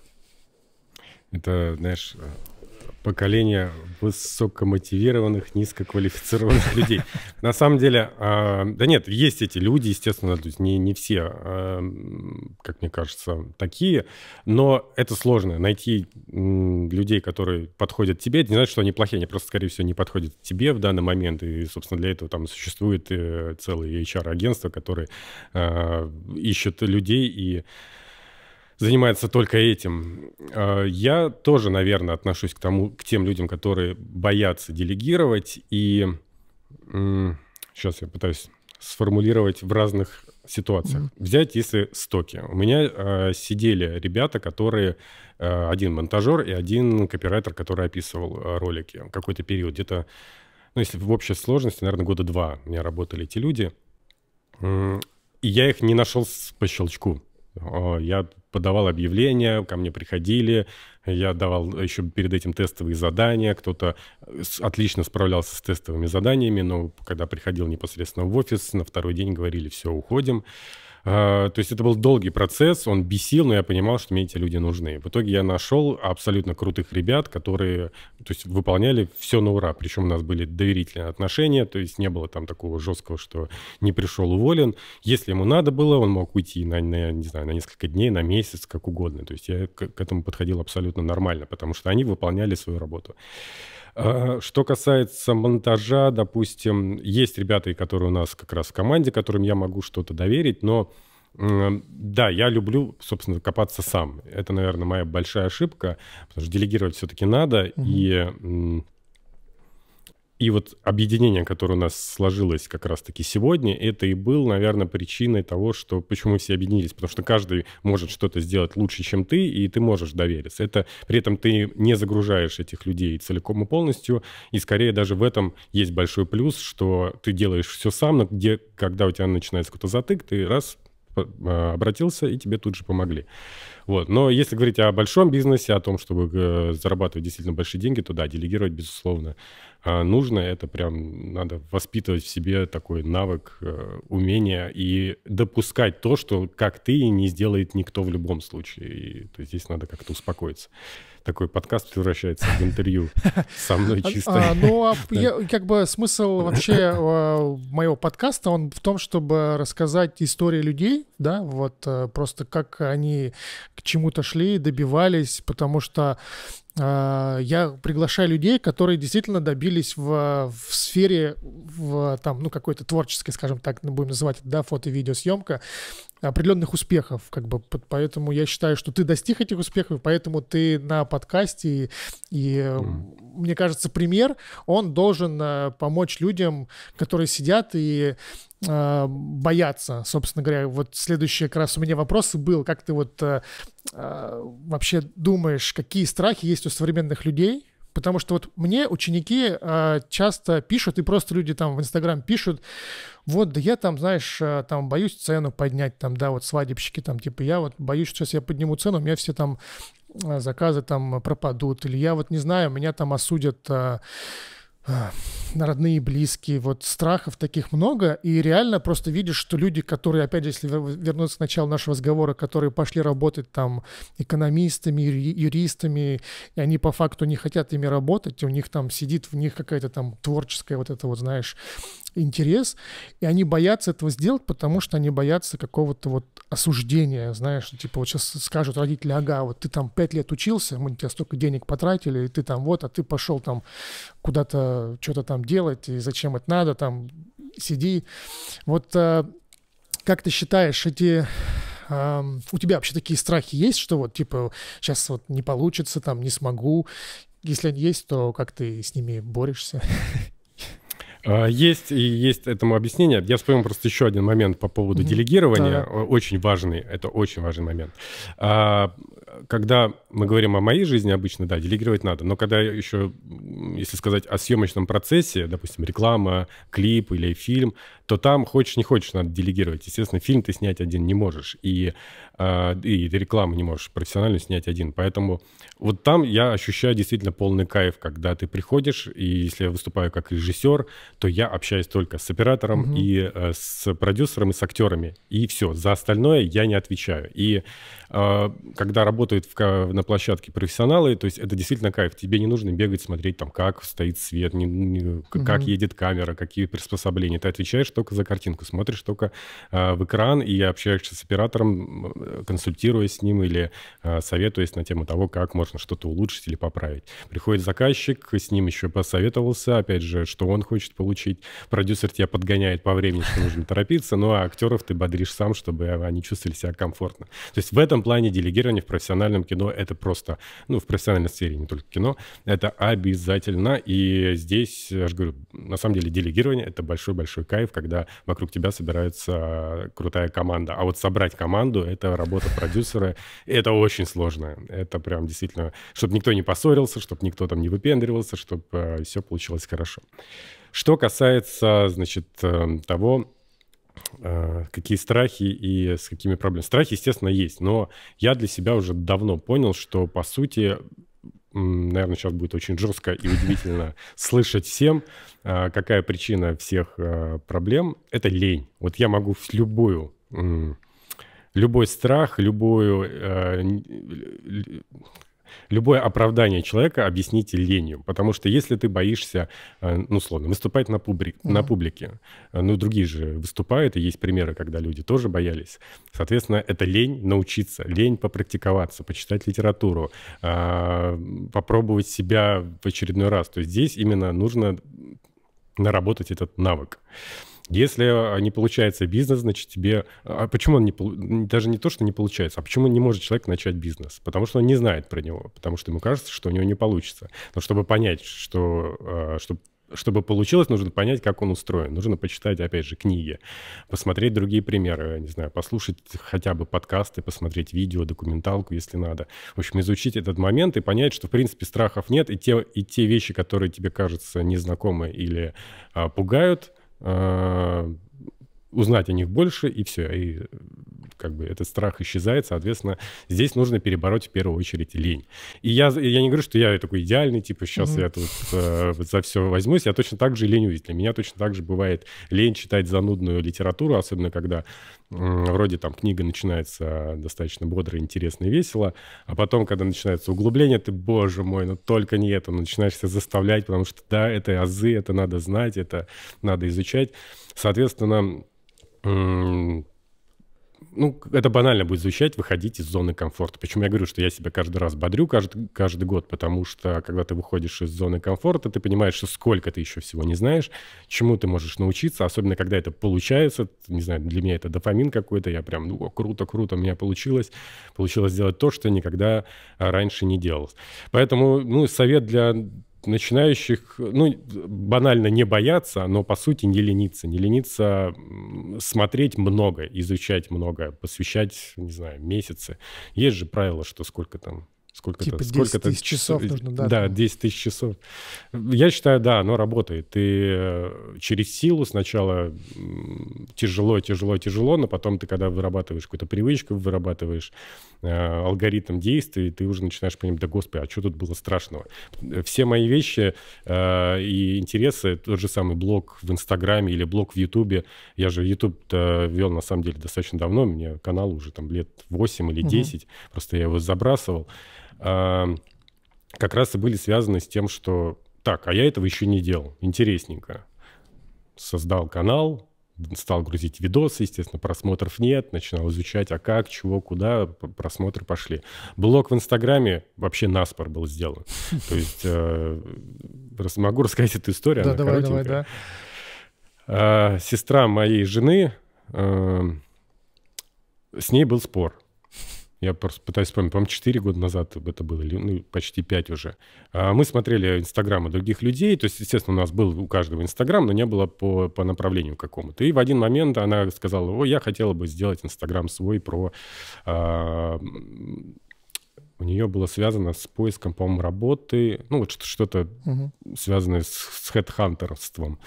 Это, знаешь, э, поколение высокомотивированных, низкоквалифицированных людей. На самом деле, а, да нет, есть эти люди, естественно, не, не все, а, как мне кажется, такие, но это сложно. Найти людей, которые подходят тебе, это не значит, что они плохие, они просто, скорее всего, не подходят тебе в данный момент, и, собственно, для этого там существует э, целое hr агентство которые э, а, ищут людей и занимается только этим. А, я тоже, наверное, отношусь к тому, к тем людям, которые боятся делегировать. И сейчас я пытаюсь сформулировать в разных ситуациях. Mm-hmm. Взять, если стоки. У меня а, сидели ребята, которые а, один монтажер и один копирайтер, который описывал ролики. Какой-то период, где-то, ну, если в общей сложности, наверное, года два у меня работали эти люди. И я их не нашел по щелчку. Я подавал объявления, ко мне приходили, я давал еще перед этим тестовые задания, кто-то э, отлично справлялся с тестовыми заданиями, но когда приходил непосредственно в офис, на второй день говорили, все, уходим. А, то есть это был долгий процесс, он бесил, но я понимал, что мне эти люди нужны. В итоге я нашел абсолютно крутых ребят, которые то есть, выполняли все на ура. Причем у нас были доверительные отношения, то есть не было там такого жесткого, что не пришел уволен. Если ему надо было, он мог уйти на, на, не знаю, на несколько дней, на месяц, как угодно. То есть я к, к этому подходил абсолютно нормально, потому что они выполняли свою работу. Э, что касается монтажа, допустим, есть ребята, которые у нас как раз в команде, которым я могу что-то доверить, но да, я люблю, собственно, копаться сам. Это, наверное, моя большая ошибка, потому что делегировать все-таки надо. Угу. И и вот объединение, которое у нас сложилось как раз-таки сегодня, это и был, наверное, причиной того, что почему мы все объединились, потому что каждый может что-то сделать лучше, чем ты, и ты можешь довериться. Это при этом ты не загружаешь этих людей целиком и полностью, и скорее даже в этом есть большой плюс, что ты делаешь все сам, но где, когда у тебя начинается какой-то затык, ты раз а, обратился, и тебе тут же помогли. Вот. Но если говорить о большом бизнесе, о том, чтобы э, зарабатывать действительно большие деньги, то да, делегировать, безусловно, а, нужно, это прям надо воспитывать в себе такой навык, э, умение и допускать то, что как ты не сделает никто в любом случае. И то есть здесь надо как-то успокоиться. Такой подкаст превращается в интервью со мной а, чисто. А, ну, как бы смысл вообще моего подкаста, он в том, чтобы рассказать истории людей, да, вот э, просто как они к чему-то шли, добивались, потому что а, я приглашаю людей, которые действительно добились в, в сфере в, там, ну, какой-то творческой, скажем так, ну, будем называть это, да, фото-видеосъемка, определенных успехов, как бы, поэтому я считаю, что ты достиг этих успехов, поэтому ты на подкасте, и, mm. мне кажется, пример, он должен э, помочь людям, которые сидят и э, боятся, собственно говоря. Вот следующий как раз у меня вопрос был, как ты вот э, э, вообще думаешь, какие страхи есть у современных людей, Потому что вот мне ученики э, часто пишут, и просто люди там в Инстаграм пишут, вот, да я там, знаешь, а, там боюсь цену поднять, там, да, вот свадебщики там, типа, я вот боюсь, что сейчас я подниму цену, у меня все там а, заказы там пропадут, или я вот не знаю, меня там осудят... Э, родные, близкие, вот страхов таких много, и реально просто видишь, что люди, которые, опять же, если вернуться к началу нашего разговора, которые пошли работать там экономистами, юристами, и они по факту не хотят ими работать, у них там сидит в них какая-то там творческая вот это вот, знаешь, интерес, и они боятся этого сделать, потому что они боятся какого-то вот осуждения, знаешь, типа вот сейчас скажут родители, ага, вот ты там пять лет учился, мы на тебя столько денег потратили, и ты там вот, а ты пошел там куда-то что-то там делать, и зачем это надо, там сиди. Вот э, как ты считаешь, эти у тебя вообще такие страхи есть, что вот типа сейчас вот не получится, там не смогу? Если они есть, то как ты с ними борешься? А, есть и есть этому объяснение. Я вспомнил просто еще один момент по поводу mm-hmm. делегирования, да. очень важный. Это очень важный момент. А, когда мы говорим о моей жизни обычно, да, делегировать надо. Но когда еще, если сказать о съемочном процессе, допустим, реклама, клип или фильм, то там хочешь не хочешь, надо делегировать. Естественно, фильм ты снять один не можешь, и, а, и рекламу не можешь профессионально снять один. Поэтому вот там я ощущаю действительно полный кайф, когда ты приходишь, и если я выступаю как режиссер, то я общаюсь только с оператором Mm -hmm. и э, с продюсером и с актерами, и все. За остальное я не отвечаю. И а, когда работают в, на площадке профессионалы, то есть это действительно кайф. Тебе не нужно бегать, смотреть там, как стоит свет, не, не, как Mm -hmm. едет камера, какие приспособления. Ты отвечаешь только за картинку, смотришь только э, в экран и общаешься с оператором, э, консультируясь с ним или э, советуясь на тему того, как можно что-то улучшить или поправить. Приходит заказчик, с ним еще посоветовался, опять же, что он хочет получить. Продюсер тебя подгоняет по времени, что нужно торопиться, ну а актеров ты бодришь сам, чтобы они чувствовали себя комфортно. То есть в этом плане делегирование в профессиональном кино это просто, ну, в профессиональной сфере, не только кино, это обязательно. И здесь, я же говорю, на самом деле делегирование это большой-большой кайф, когда когда вокруг тебя собирается крутая команда. А вот собрать команду — это работа продюсера. Это очень сложно. Это прям действительно... Чтобы никто не поссорился, чтобы никто там не выпендривался, чтобы э, все получилось хорошо. Что касается, значит, э, того, э, какие страхи и с какими проблемами. Страхи, естественно, есть, но я для себя уже давно понял, что, по сути, наверное, сейчас будет очень жестко и удивительно слышать всем, а, какая причина всех э, проблем. Это лень. Вот я могу любую любой страх, любую, э, любое оправдание человека объясните ленью. Потому что если ты боишься, э, ну, условно, выступать на, пубри... mm-hmm. на публике, э, ну, другие же выступают, и есть примеры, когда люди тоже боялись. Соответственно, это лень научиться, лень попрактиковаться, почитать литературу, а, попробовать себя в очередной раз. То есть здесь именно нужно наработать этот навык. Если а, не получается бизнес, значит тебе... А почему он не... Даже не то, что не получается, а почему не может человек начать бизнес? Потому что он не знает про него, потому что ему кажется, что у него не получится. Но чтобы понять, что... А, чтобы чтобы получилось, нужно понять, как он устроен. Нужно почитать, опять же, книги, посмотреть другие примеры, не знаю, послушать хотя бы подкасты, посмотреть видео, документалку, если надо. В общем, изучить этот момент и понять, что, в принципе, страхов нет, и те, и те вещи, которые тебе кажутся незнакомы или а, пугают – Э, узнать о них больше, и все. И как бы этот страх исчезает, соответственно, здесь нужно перебороть в первую очередь лень. И я, я не говорю, что я такой идеальный, типа, сейчас mm-hmm. я тут э, за все возьмусь, я точно так же ленюсь. Для меня точно так же бывает лень читать занудную литературу, особенно когда э, вроде там книга начинается достаточно бодро, интересно и весело, а потом, когда начинается углубление, ты, боже мой, ну только не это, начинаешь себя заставлять, потому что да, это азы, это надо знать, это надо изучать. Соответственно, ну, это банально будет звучать, выходить из зоны комфорта. Почему я говорю, что я себя каждый раз бодрю каждый, каждый год, потому что когда ты выходишь из зоны комфорта, ты понимаешь, что сколько ты еще всего не знаешь, чему ты можешь научиться, особенно когда это получается. Не знаю, для меня это дофамин какой-то, я прям, ну, круто, круто, у меня получилось. Получилось сделать то, что никогда а, раньше не делал. Поэтому, ну, совет для начинающих, ну, банально не бояться, но, по сути, не лениться. Не лениться смотреть много, изучать много, посвящать, не знаю, месяцы. Есть же правило, что сколько там, Сколько типа это? сколько 10 тысяч часов э, нужно, да? Да, 10 тысяч часов. Я считаю, да, оно работает. Ты э, через силу сначала тяжело, тяжело, тяжело, но потом ты, когда вырабатываешь какую-то привычку, вырабатываешь э, алгоритм действий, ты уже начинаешь понимать, да, господи, а что тут было страшного? Все мои вещи э, и интересы, тот же самый блог в Инстаграме или блог в Ютубе, я же YouTube вел, на самом деле, достаточно давно, у меня канал уже там лет 8 или 10, угу. просто я его забрасывал как раз и были связаны с тем, что так, а я этого еще не делал, интересненько. Создал канал, стал грузить видосы, естественно, просмотров нет, начинал изучать, а как, чего, куда, просмотры пошли. Блог в Инстаграме вообще наспор был сделан. То есть э, могу рассказать эту историю, да, она давай, коротенькая. Давай, да. А, сестра моей жены, с ней был спор. Я просто пытаюсь вспомнить, по-моему, 4 года назад это было, или ну, почти 5 уже. А, мы смотрели Инстаграмы других людей, то есть, естественно, у нас был у каждого Инстаграм, но не было по, по направлению какому-то. И в один момент она сказала, о, я хотела бы сделать Инстаграм свой про а, у нее было связано с поиском, по-моему, работы, ну вот что-то угу. связанное с, с хедхантерством.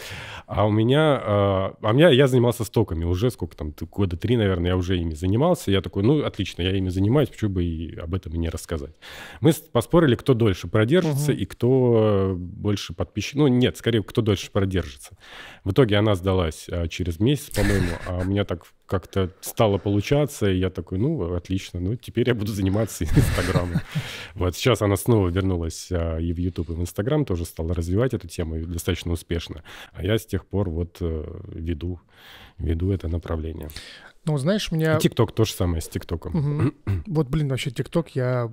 А у меня, а, а меня, я занимался стоками уже сколько там, года три, наверное, я уже ими занимался. Я такой, ну отлично, я ими занимаюсь, почему бы и об этом и не рассказать. Мы поспорили, кто дольше продержится угу. и кто э, больше подписчиков. Ну нет, скорее, кто дольше продержится. В итоге она сдалась а, через месяц, по-моему, а у меня так как-то стало получаться, и я такой, ну, отлично, ну, теперь я буду заниматься Инстаграмом. Вот сейчас она снова вернулась а, и в YouTube, и в Инстаграм, тоже стала развивать эту тему и достаточно успешно. А я с тех пор вот э, веду, веду это направление. Ну, знаешь, меня... ТикТок то же самое с ТикТоком. Угу. Вот, блин, вообще ТикТок я...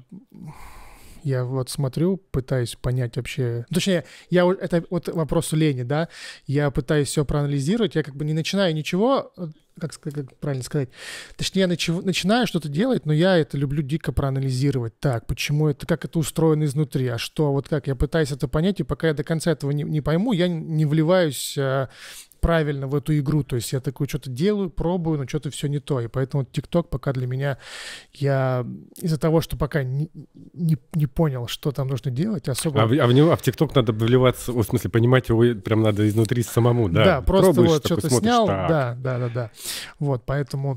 Я вот смотрю, пытаюсь понять вообще... Ну, точнее, я это вот вопрос у лени, да? Я пытаюсь все проанализировать, я как бы не начинаю ничего, как, как правильно сказать, точнее, я начи, начинаю что-то делать, но я это люблю дико проанализировать. Так, почему это, как это устроено изнутри, а что, вот как, я пытаюсь это понять, и пока я до конца этого не, не пойму, я не вливаюсь а, правильно в эту игру. То есть я такую что-то делаю, пробую, но что-то все не то. И поэтому TikTok пока для меня, я из-за того, что пока не, не, не понял, что там нужно делать, особо... А в, а в него, а в TikTok надо вливаться, в смысле, понимать его прям надо изнутри самому, да? Да, просто Пробуешь, вот что-то снял, так. да, да, да, да. Вот, поэтому...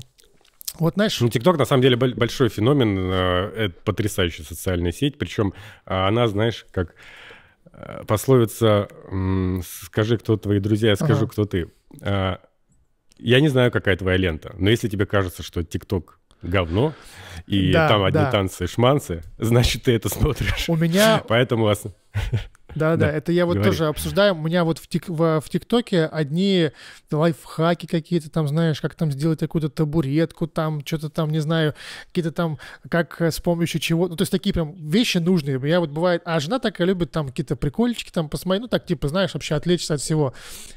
Вот, знаешь... Ну, ТикТок, на самом деле, большой феномен. Э, это потрясающая социальная сеть. Причем а, она, знаешь, как Э, пословица «скажи, кто твои друзья, я а скажу, ага. кто ты». Э, я не знаю, какая твоя лента, но если тебе кажется, что ТикТок говно, и да, там одни да. танцы шманцы, значит, ты это смотришь. У меня... Поэтому... вас. Да, да, это я вот говори. тоже обсуждаю. У меня вот в, тик, в, в ТикТоке одни лайфхаки какие-то там, знаешь, как там сделать какую-то табуретку, там что-то там, не знаю, какие-то там, как э, с помощью чего. Ну, то есть такие прям вещи нужные. Я вот бывает, а жена такая любит там какие-то прикольчики там посмотреть, ну так типа, знаешь, вообще отвлечься от всего.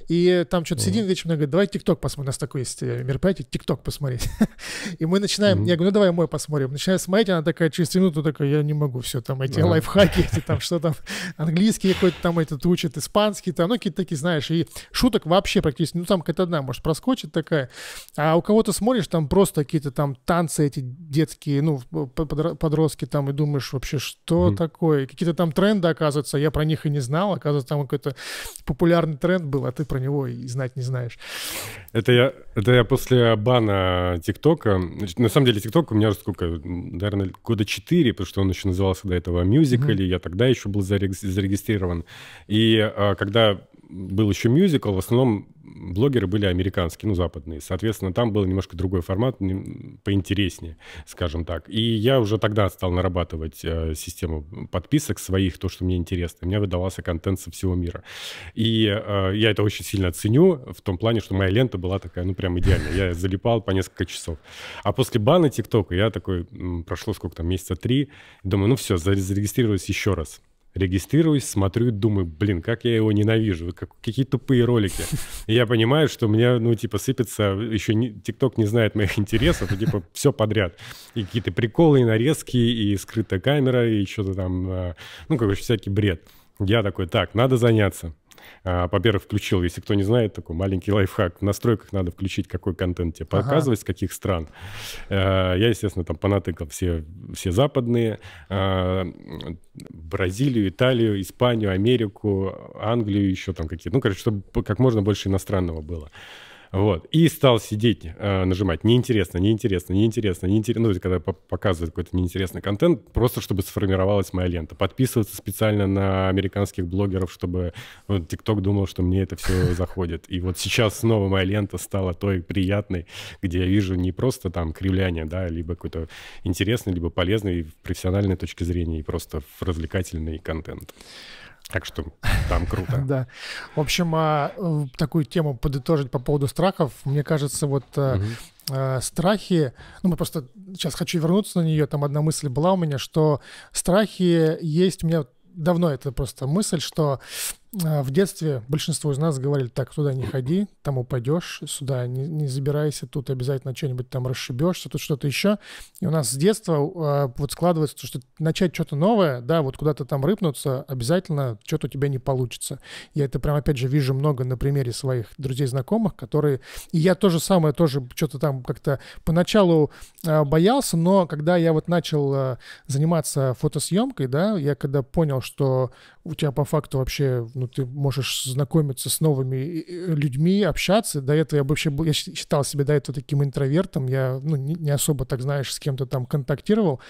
И там что-то mm-hmm. сидим вечером, она говорит, давай ТикТок посмотрим. У нас такое есть э, мероприятие, ТикТок посмотреть. и мы начинаем, mm-hmm. я говорю, ну давай мой посмотрим. Начинаю смотреть, она такая через минуту такая, я не могу, все там эти mm-hmm. лайфхаки, эти там что там, английский немецкий какой-то там этот учит, испанский, там, ну, какие-то такие, знаешь, и шуток вообще практически, ну, там какая-то одна, может, проскочит такая, а у кого-то смотришь, там просто какие-то там танцы эти детские, ну, подростки там, и думаешь вообще, что mm-hmm. такое, какие-то там тренды, оказывается, я про них и не знал, оказывается, там какой-то популярный тренд был, а ты про него и знать не знаешь. Это я, это я после бана ТикТока, на самом деле ТикТок у меня уже сколько, наверное, года 4, потому что он еще назывался до этого Musical.ly, mm-hmm. я тогда еще был зареги- зарегистрирован зарегистрирован. И а, когда был еще мюзикл, в основном блогеры были американские, ну, западные. Соответственно, там был немножко другой формат, поинтереснее, скажем так. И я уже тогда стал нарабатывать э, систему подписок своих, то, что мне интересно. У меня выдавался контент со всего мира. И э, я это очень сильно ценю в том плане, что моя лента была такая, ну, прям идеальная. Я залипал по несколько часов. А после бана ТикТока я такой, прошло сколько там, месяца три, думаю, ну, все, зарегистрируюсь еще раз регистрируюсь, смотрю и думаю, блин, как я его ненавижу, как, какие тупые ролики. И я понимаю, что у меня, ну, типа, сыпется, еще ТикТок не, не знает моих интересов, и, типа, все подряд. И какие-то приколы, и нарезки, и скрытая камера, и что-то там, а, ну, короче, всякий бред. Я такой, так, надо заняться. А, во-первых, включил, если кто не знает, такой маленький лайфхак. В настройках надо включить, какой контент тебе показывать, ага. с каких стран. А, я, естественно, там понатыкал все, все западные. А, Бразилию, Италию, Испанию, Америку, Англию, еще там какие-то. Ну, короче, чтобы как можно больше иностранного было. Вот. И стал сидеть, э, нажимать неинтересно, неинтересно, неинтересно, неинтересно. Ну, когда показывают какой-то неинтересный контент, просто чтобы сформировалась моя лента. Подписываться специально на американских блогеров, чтобы вот, ну, думал, что мне это все заходит. И вот сейчас снова моя лента стала той приятной, где я вижу не просто там кривляние, да, либо какой-то интересный, либо полезный в профессиональной точке зрения и просто в развлекательный контент. Так что там круто. Да. В общем, а, э, такую тему подытожить по поводу страхов. Мне кажется, вот э, э, страхи, ну мы просто сейчас хочу вернуться на нее, там одна мысль была у меня, что страхи есть у меня давно это просто мысль, что а, в детстве большинство из нас говорили, так, туда не ходи, там упадешь, сюда не, не забирайся, тут обязательно что-нибудь там расшибешься, тут что-то еще. И у нас с детства э, вот складывается, то, что начать что-то новое, да, вот куда-то там рыпнуться, обязательно что-то у тебя не получится. Я это прям, опять же, вижу много на примере своих друзей-знакомых, которые... И я тоже самое, тоже что-то там как-то поначалу э, боялся, но когда я вот начал э, заниматься фотосъемкой, да, я когда понял, что у тебя по факту вообще, ну, ты можешь знакомиться с новыми э, э, людьми, общаться. До этого я вообще был, я считал себя до этого таким интровертом, я, ну, не, особо, так знаешь, с кем-то там контактировал.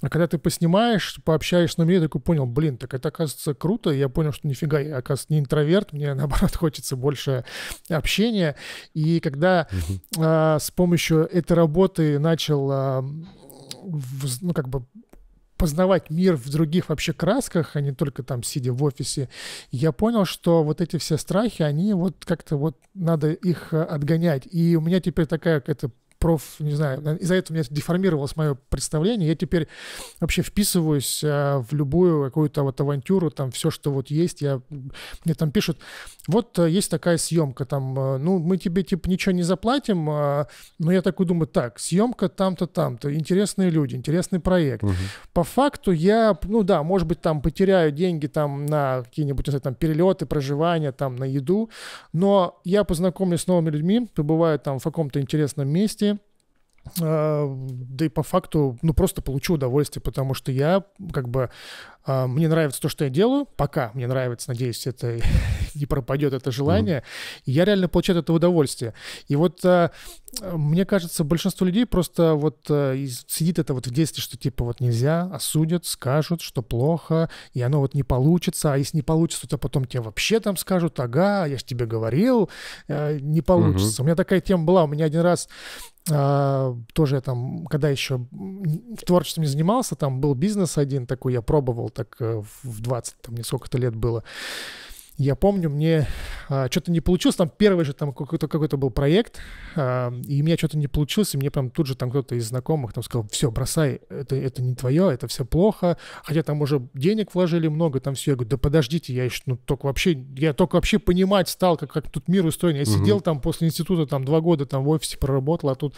А когда ты поснимаешь, пообщаешься, на ну, я такой понял, блин, так это, оказывается, круто. Я понял, что нифига, я, оказывается, не интроверт, мне, наоборот, хочется больше общения. И когда угу. а, с помощью этой работы начал а, в, ну, как бы познавать мир в других вообще красках, а не только там сидя в офисе, я понял, что вот эти все страхи, они вот как-то вот надо их э, отгонять. И у меня теперь такая какая-то проф, не знаю, из-за этого у меня деформировалось мое представление. Я теперь вообще вписываюсь э, в любую какую-то вот авантюру, там все, что вот есть. Я, мне там пишут, вот э, есть такая съемка, там, э, ну, мы тебе типа ничего не заплатим, но я такой думаю, так, съемка там-то, там-то, интересные люди, интересный проект. Угу. По факту я, ну да, может быть, там потеряю деньги там на какие-нибудь, знаю, там, перелеты, проживания, там, на еду, но я познакомлюсь с новыми людьми, побываю там в каком-то интересном месте, а, да и по факту, ну, просто получу удовольствие, потому что я как бы а, мне нравится то, что я делаю. Пока мне нравится, надеюсь, это не пропадет это желание. Mm-hmm. я реально получаю это удовольствие. И вот а, мне кажется, большинство людей просто вот а, сидит это вот в действии, что типа вот нельзя, осудят, скажут, что плохо, и оно вот не получится, а если не получится, то потом тебе вообще там скажут, ага, я же тебе говорил, э, не получится. Угу. У меня такая тема была, у меня один раз тоже я там, когда еще творчеством не занимался, там был бизнес один такой, я пробовал так э, в 20, там, мне сколько-то лет было. Я помню, мне а, что-то не получилось, там первый же там какой-то какой был проект, а, и у меня что-то не получилось, и мне прям тут же там кто-то из знакомых там сказал, все, бросай, это, это не твое, это все плохо, хотя там уже денег вложили много, там все, я говорю, да подождите, я еще, ну, только вообще, я только вообще понимать стал, как, как тут мир устроен, я угу. сидел там после института там два года там в офисе проработал, а тут,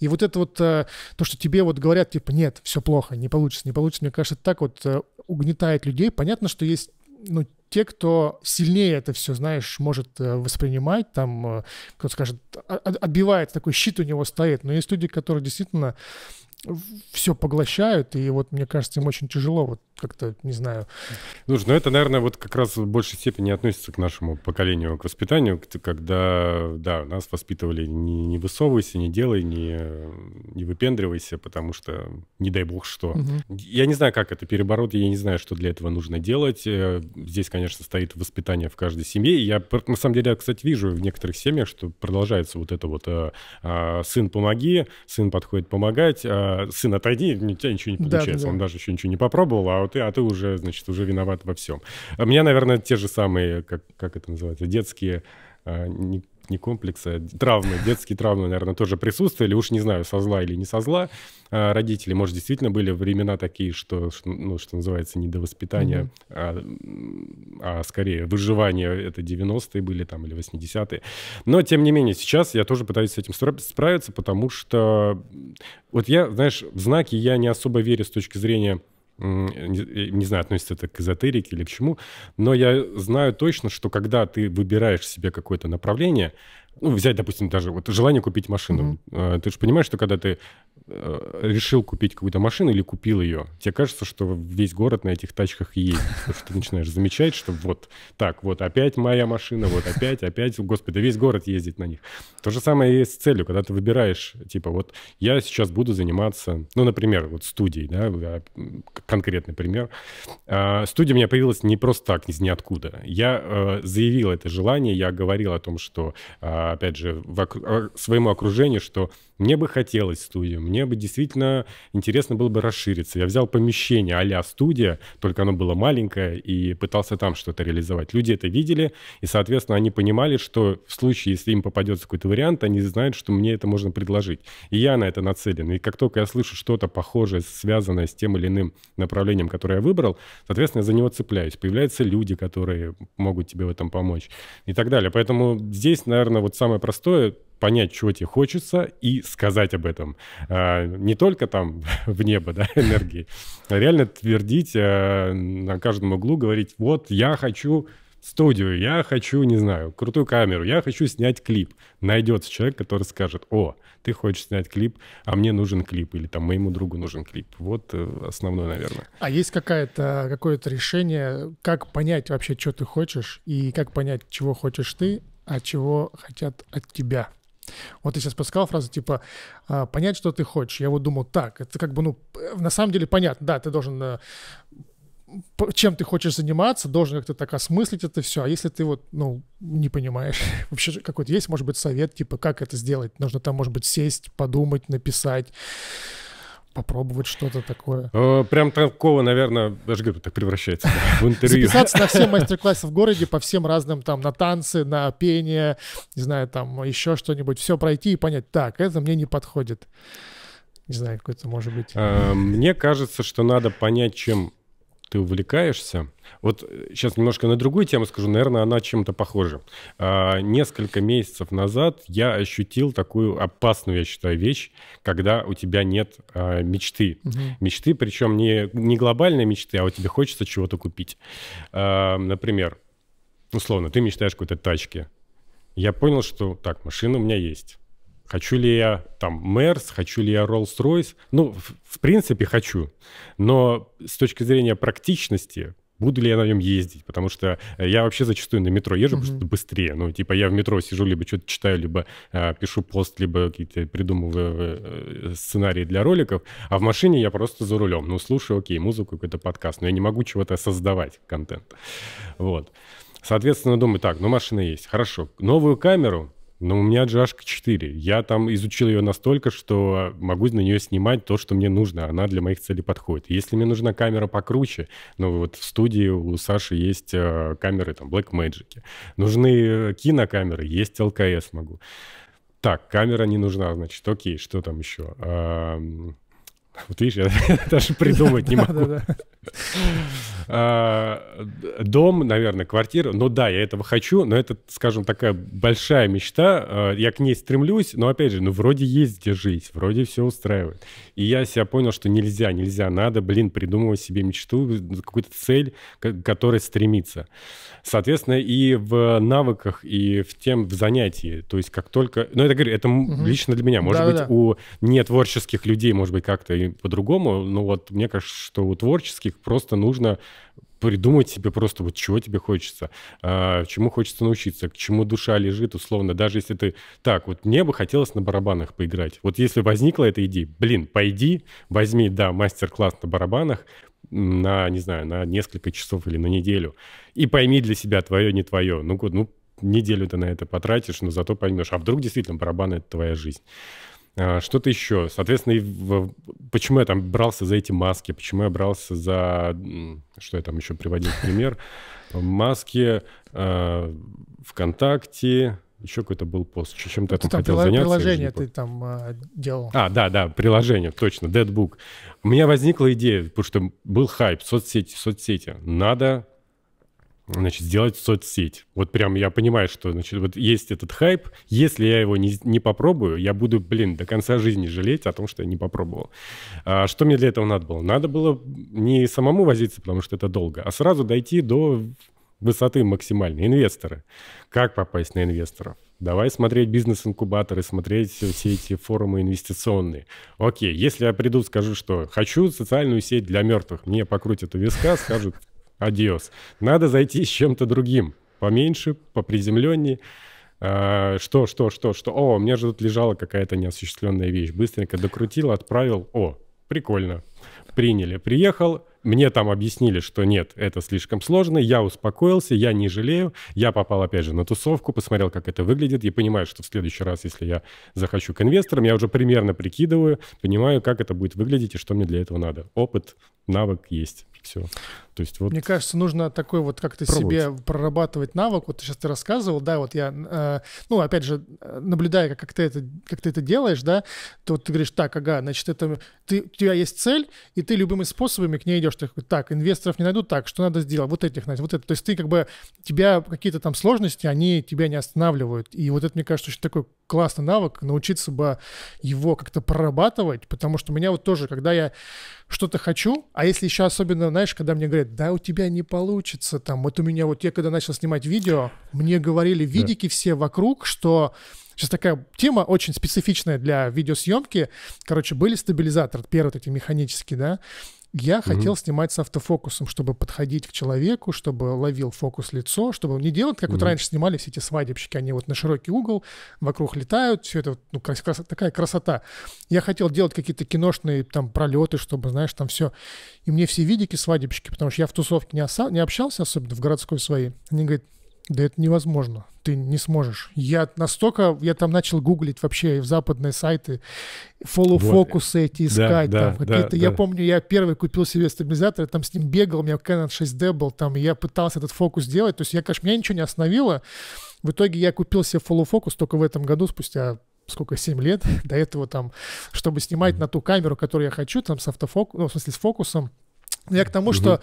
и вот это вот, а, то, что тебе вот говорят, типа, нет, все плохо, не получится, не получится, мне кажется, так вот э, угнетает людей. Понятно, что есть ну, те, кто сильнее это все, знаешь, может э, воспринимать, там, э, кто скажет, а, а, отбивает, такой щит у него стоит. Но есть люди, которые действительно все поглощают, и вот, мне кажется, им очень тяжело, вот как-то, не знаю. Слушай, ну это, наверное, вот как раз в большей степени относится к нашему поколению, к воспитанию, когда, да, нас воспитывали не, не высовывайся, не делай, не, не выпендривайся, потому что не дай бог что. Угу. Я не знаю, как это перебороть, я не знаю, что для этого нужно делать. Э, здесь, конечно, стоит воспитание в каждой семье. Я, на самом деле, я, кстати, вижу в некоторых семьях, что продолжается вот это вот э, а, «сын, помоги», «сын подходит помогать», а, сын, отойди, у тебя ничего не получается. Да, да. Он даже еще ничего не попробовал, а ты, а ты уже, значит, уже виноват во всем. У меня, наверное, те же самые, как, как это называется, детские а, не комплексы, а травмы, детские травмы, наверное, тоже присутствовали. Уж не знаю, со зла или не со зла. А родители, может, действительно были времена такие, что, ну, что называется, не до воспитания, mm-hmm. а, а скорее выживание. Это 90-е были там или 80-е. Но, тем не менее, сейчас я тоже пытаюсь с этим справиться, потому что вот я, знаешь, в знаки я не особо верю с точки зрения Э, не, э, не знаю, относится это к эзотерике или к чему, но я знаю точно, что когда ты выбираешь себе какое-то направление, ну, взять, допустим, даже вот желание купить машину. Mm-hmm. Ты же понимаешь, что когда ты э, решил купить какую-то машину или купил ее, тебе кажется, что весь город на этих тачках едет. что ты начинаешь замечать, что вот так, вот опять моя машина, вот опять, опять, господи, весь город ездит на них. То же самое и с целью, когда ты выбираешь, типа, вот я сейчас буду заниматься, ну, например, вот студией, да, а, конкретный пример. А, студия у меня появилась не просто так, из ниоткуда. Я э, заявил это желание, я говорил о том, что опять же, в ок... А, своему окружению, что мне бы хотелось студию, мне бы действительно интересно было бы расшириться. Я взял помещение а студия, только оно было маленькое, и пытался там что-то реализовать. Люди это видели, и, соответственно, они понимали, что в случае, если им попадется какой-то вариант, они знают, что мне это можно предложить. И я на это нацелен. И как только я слышу что-то похожее, связанное с тем или иным направлением, которое я выбрал, соответственно, я за него цепляюсь. Появляются люди, которые могут тебе в этом помочь и так далее. Поэтому здесь, наверное, вот самое простое понять, чего тебе хочется, и сказать об этом. А, не только там в небо, да, энергии, а реально твердить э, на каждом углу, говорить, вот, я хочу студию, я хочу, не знаю, крутую камеру, я хочу снять клип. Найдется человек, который скажет, о, ты хочешь снять клип, а мне нужен клип, или там моему другу нужен клип. Вот э, основное, наверное. А есть какая-то, какое-то решение, как понять вообще, что ты хочешь, и как понять, чего хочешь ты, а чего хотят от тебя? Вот ты сейчас подсказал фразу типа «А, «понять, что ты хочешь». Я вот думал так, это как бы, ну, э, на самом деле понятно, да, ты должен э, чем ты хочешь заниматься, должен как-то так осмыслить это все. А если ты вот, ну, не понимаешь, вообще какой-то есть, может быть, совет, типа, как это сделать? Нужно там, может быть, сесть, подумать, написать, попробовать что-то такое. Э, прям такого, наверное, даже говорю, так превращается в интервью. Записаться на все мастер-классы в городе по всем разным там, на танцы, на пение, не знаю, там еще что-нибудь. Все пройти и понять, так, это мне не подходит. Не знаю, какой-то может быть. Э, мне кажется, что надо понять, чем ты увлекаешься. Вот сейчас э, немножко на другую тему скажу, наверное, она чем-то похожа. А, несколько месяцев назад я ощутил такую опасную, я считаю, вещь, когда у тебя нет а, мечты. Угу. Мечты, причем не, не глобальные мечты, а у тебя хочется чего-то купить. А, например, условно, ты мечтаешь какой-то тачке. Я понял, что так, машина у меня есть Хочу ли я там Мерс, хочу ли я Роллс-Ройс? Ну, в, в принципе, хочу. Но с точки зрения практичности, буду ли я на нем ездить, потому что я вообще зачастую на метро езжу, угу. потому что быстрее. Ну, типа я в метро сижу, либо что-то читаю, либо э, пишу пост, либо какие-то придумываю э, э, сценарии для роликов, а в машине я просто за рулем. Ну, слушаю, окей, музыку, какой-то подкаст, но я не могу чего-то создавать, контент. Вот. Соответственно, думаю, так, ну машина есть, хорошо. Новую камеру но у меня джашка 4. Я там изучил ее настолько, что могу на нее снимать то, что мне нужно. Она для моих целей подходит. Если мне нужна камера покруче, ну вот в студии у Саши есть э, камеры там Blackmagic. Нужны э, кинокамеры, есть ЛКС могу. Так, камера не нужна, значит, окей, что там еще? Вот видишь, я даже придумать не могу. А, дом, наверное, квартира. Ну да, я этого хочу, но это, скажем, такая большая мечта. А, я к ней стремлюсь, но опять же, ну вроде есть где жить, вроде все устраивает. И я себя понял, что нельзя, нельзя, надо, блин, придумывать себе мечту, какую-то цель, к которой стремиться. Соответственно, и в навыках, и в тем, в занятии. То есть как только... Ну, это, говорю, это лично для меня. Может быть, да. у нетворческих людей, может быть, как-то по-другому, но вот мне кажется, что у творческих просто нужно придумать себе просто вот чего тебе хочется, а, чему хочется научиться, к чему душа лежит, условно, даже если ты так, вот мне бы хотелось на барабанах поиграть. Вот если возникла эта идея, блин, пойди, возьми, да, мастер-класс на барабанах на, не знаю, на несколько часов или на неделю и пойми для себя твое, не твое. Ну, ну неделю ты на это потратишь, но зато поймешь, а вдруг действительно барабаны это твоя жизнь. А, что-то еще. Соответственно, почему я там брался за эти маски, почему я брался за... Что я там еще приводил пример? Маски э, ВКонтакте, еще какой-то был пост. Чем-то ну, ты там хотел заняться. Приложение ты там а, делал. А, да, да, приложение, точно, Deadbook. У меня возникла идея, потому что был хайп, соцсети, соцсети. Надо значит, сделать соцсеть. Вот прям я понимаю, что, значит, вот есть этот хайп. Если я его не, не попробую, я буду, блин, до конца жизни жалеть о том, что я не попробовал. А что мне для этого надо было? Надо было не самому возиться, потому что это долго, а сразу дойти до высоты максимальной. Инвесторы. Как попасть на инвесторов? Давай смотреть бизнес-инкубаторы, смотреть все эти форумы инвестиционные. Окей, если я приду, скажу, что хочу социальную сеть для мертвых, мне покрутят у виска, скажут, адиос. Надо зайти с чем-то другим, поменьше, поприземленнее. А, что, что, что, что? О, у меня же тут лежала какая-то неосуществленная вещь. Быстренько докрутил, отправил. О, прикольно. Приняли. Приехал, мне там объяснили, что нет, это слишком сложно, я успокоился, я не жалею, я попал опять же на тусовку, посмотрел, как это выглядит, и понимаю, что в следующий раз, если я захочу к инвесторам, я уже примерно прикидываю, понимаю, как это будет выглядеть и что мне для этого надо. Опыт, навык есть, все. То есть вот... Мне кажется, нужно такой вот как-то себе прорабатывать навык. Вот сейчас ты рассказывал, да, вот я, э, ну, опять же, наблюдая, как, как, ты это, как ты это делаешь, да, то вот ты говоришь, так, ага, значит, это, ты, у тебя есть цель, и ты любыми способами к ней идешь. Ты такой, так, инвесторов не найду, так, что надо сделать, вот этих найти, вот это. То есть ты как бы, тебя какие-то там сложности, они тебя не останавливают. И вот это, мне кажется, очень такой классный навык, научиться бы его как-то прорабатывать, потому что у меня вот тоже, когда я что-то хочу, а если еще особенно, знаешь, когда мне говорят, говорит, да у тебя не получится там. Вот у меня вот, я когда начал снимать видео, мне говорили видики да. все вокруг, что Сейчас такая тема очень специфичная для видеосъемки. Короче, были стабилизаторы, первые вот эти механические, да. Я угу. хотел снимать с автофокусом, чтобы подходить к человеку, чтобы ловил фокус лицо, чтобы не делать, как угу. вот раньше снимали все эти свадебщики, они вот на широкий угол, вокруг летают, все это, ну, крас крас такая красота. Я хотел делать какие-то киношные там пролеты, чтобы, знаешь, там все. И мне все видики свадебщики, потому что я в тусовке не, оса- не общался, особенно в городской своей. Они говорят, да это невозможно. Ты не сможешь. Я настолько... Я там начал гуглить вообще в западные сайты, фоллоу-фокусы вот. эти искать. Да, там, да, какие-то. Да, я да. помню, я первый купил себе стабилизатор, там с ним бегал, у меня Canon 6D был там, и я пытался этот фокус сделать. То есть я, конечно, меня ничего не остановило. В итоге я купил себе фоллоу-фокус только в этом году, спустя сколько, 7 лет до этого там, чтобы снимать mm-hmm. на ту камеру, которую я хочу, там с автофокусом, ну, в смысле с фокусом, ну, я к тому, угу. что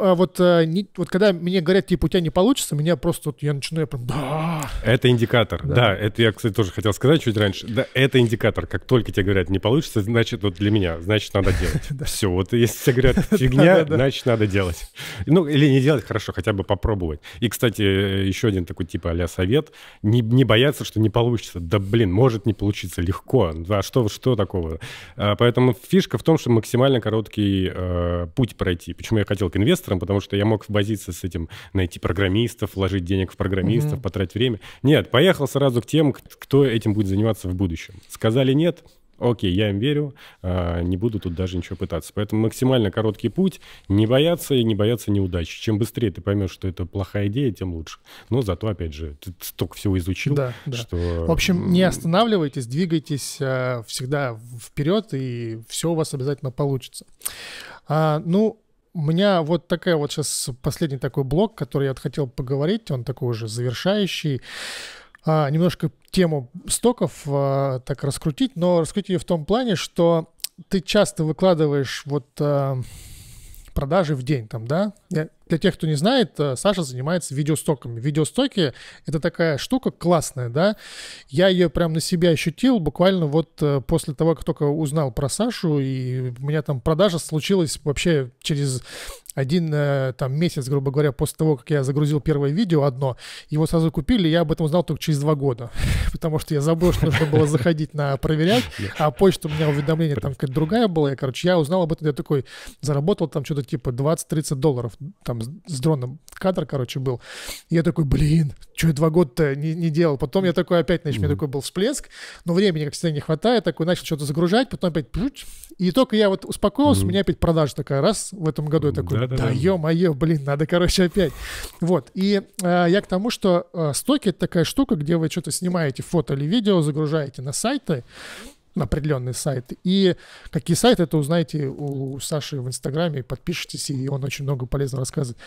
а, вот, а, не, вот когда мне говорят, типа, у тебя не получится, меня просто вот, я начинаю прям, да. Это индикатор, да. да. Это я, кстати, тоже хотел сказать чуть раньше. Да, это индикатор. Как только тебе говорят, не получится, значит, вот для меня, значит, надо делать. Все, вот если тебе говорят, фигня, значит, надо делать. Ну, или не делать, хорошо, хотя бы попробовать. И, кстати, еще один такой типа а совет. Не, бояться, что не получится. Да, блин, может не получиться легко. А что, что такого? А, поэтому фишка в том, что максимально короткий а, путь путь пройти. Почему я хотел к инвесторам? Потому что я мог возиться с этим, найти программистов, вложить денег в программистов, угу. потратить время. Нет, поехал сразу к тем, кто этим будет заниматься в будущем. Сказали нет, Окей, я им верю, а, не буду тут даже ничего пытаться. Поэтому максимально короткий путь, не бояться и не бояться неудачи. Чем быстрее ты поймешь, что это плохая идея, тем лучше. Но зато, опять же, ты столько всего изучил, да, да. что... В общем, не останавливайтесь, двигайтесь а, всегда вперед, и все у вас обязательно получится. А, ну, у меня вот такая вот сейчас последний такой блок, который я вот хотел поговорить, он такой уже завершающий а, немножко тему стоков а, так раскрутить, но раскрутить ее в том плане, что ты часто выкладываешь вот а, продажи в день там, да? Я, для тех, кто не знает, а, Саша занимается видеостоками. Видеостоки — это такая штука классная, да? Я ее прям на себя ощутил буквально вот а, после того, как только узнал про Сашу, и у меня там продажа случилась вообще через один э, там месяц, грубо говоря, после того, как я загрузил первое видео одно, его сразу купили, я об этом узнал только через два года, потому что я забыл, что нужно было заходить на проверять, а почта у меня уведомление там какая-то другая была, я, короче, я узнал об этом, я такой заработал там что-то типа 20-30 долларов, там с дроном кадр, короче, был. И я такой, блин, что я два года-то не, не делал. Потом я такой опять, значит, у меня такой был всплеск, но времени, как всегда, не хватает, такой начал что-то загружать, потом опять и только я вот успокоился, mm-hmm. у меня опять продажа такая, раз в этом году я такой, да, да, да, да. ё-моё, блин, надо, короче, опять. Вот, и э, я к тому, что э, стоки — это такая штука, где вы что-то снимаете, фото или видео, загружаете на сайты, на определенные сайты. И какие сайты, это узнаете у Саши в Инстаграме, подпишитесь, и он очень много полезного рассказывает.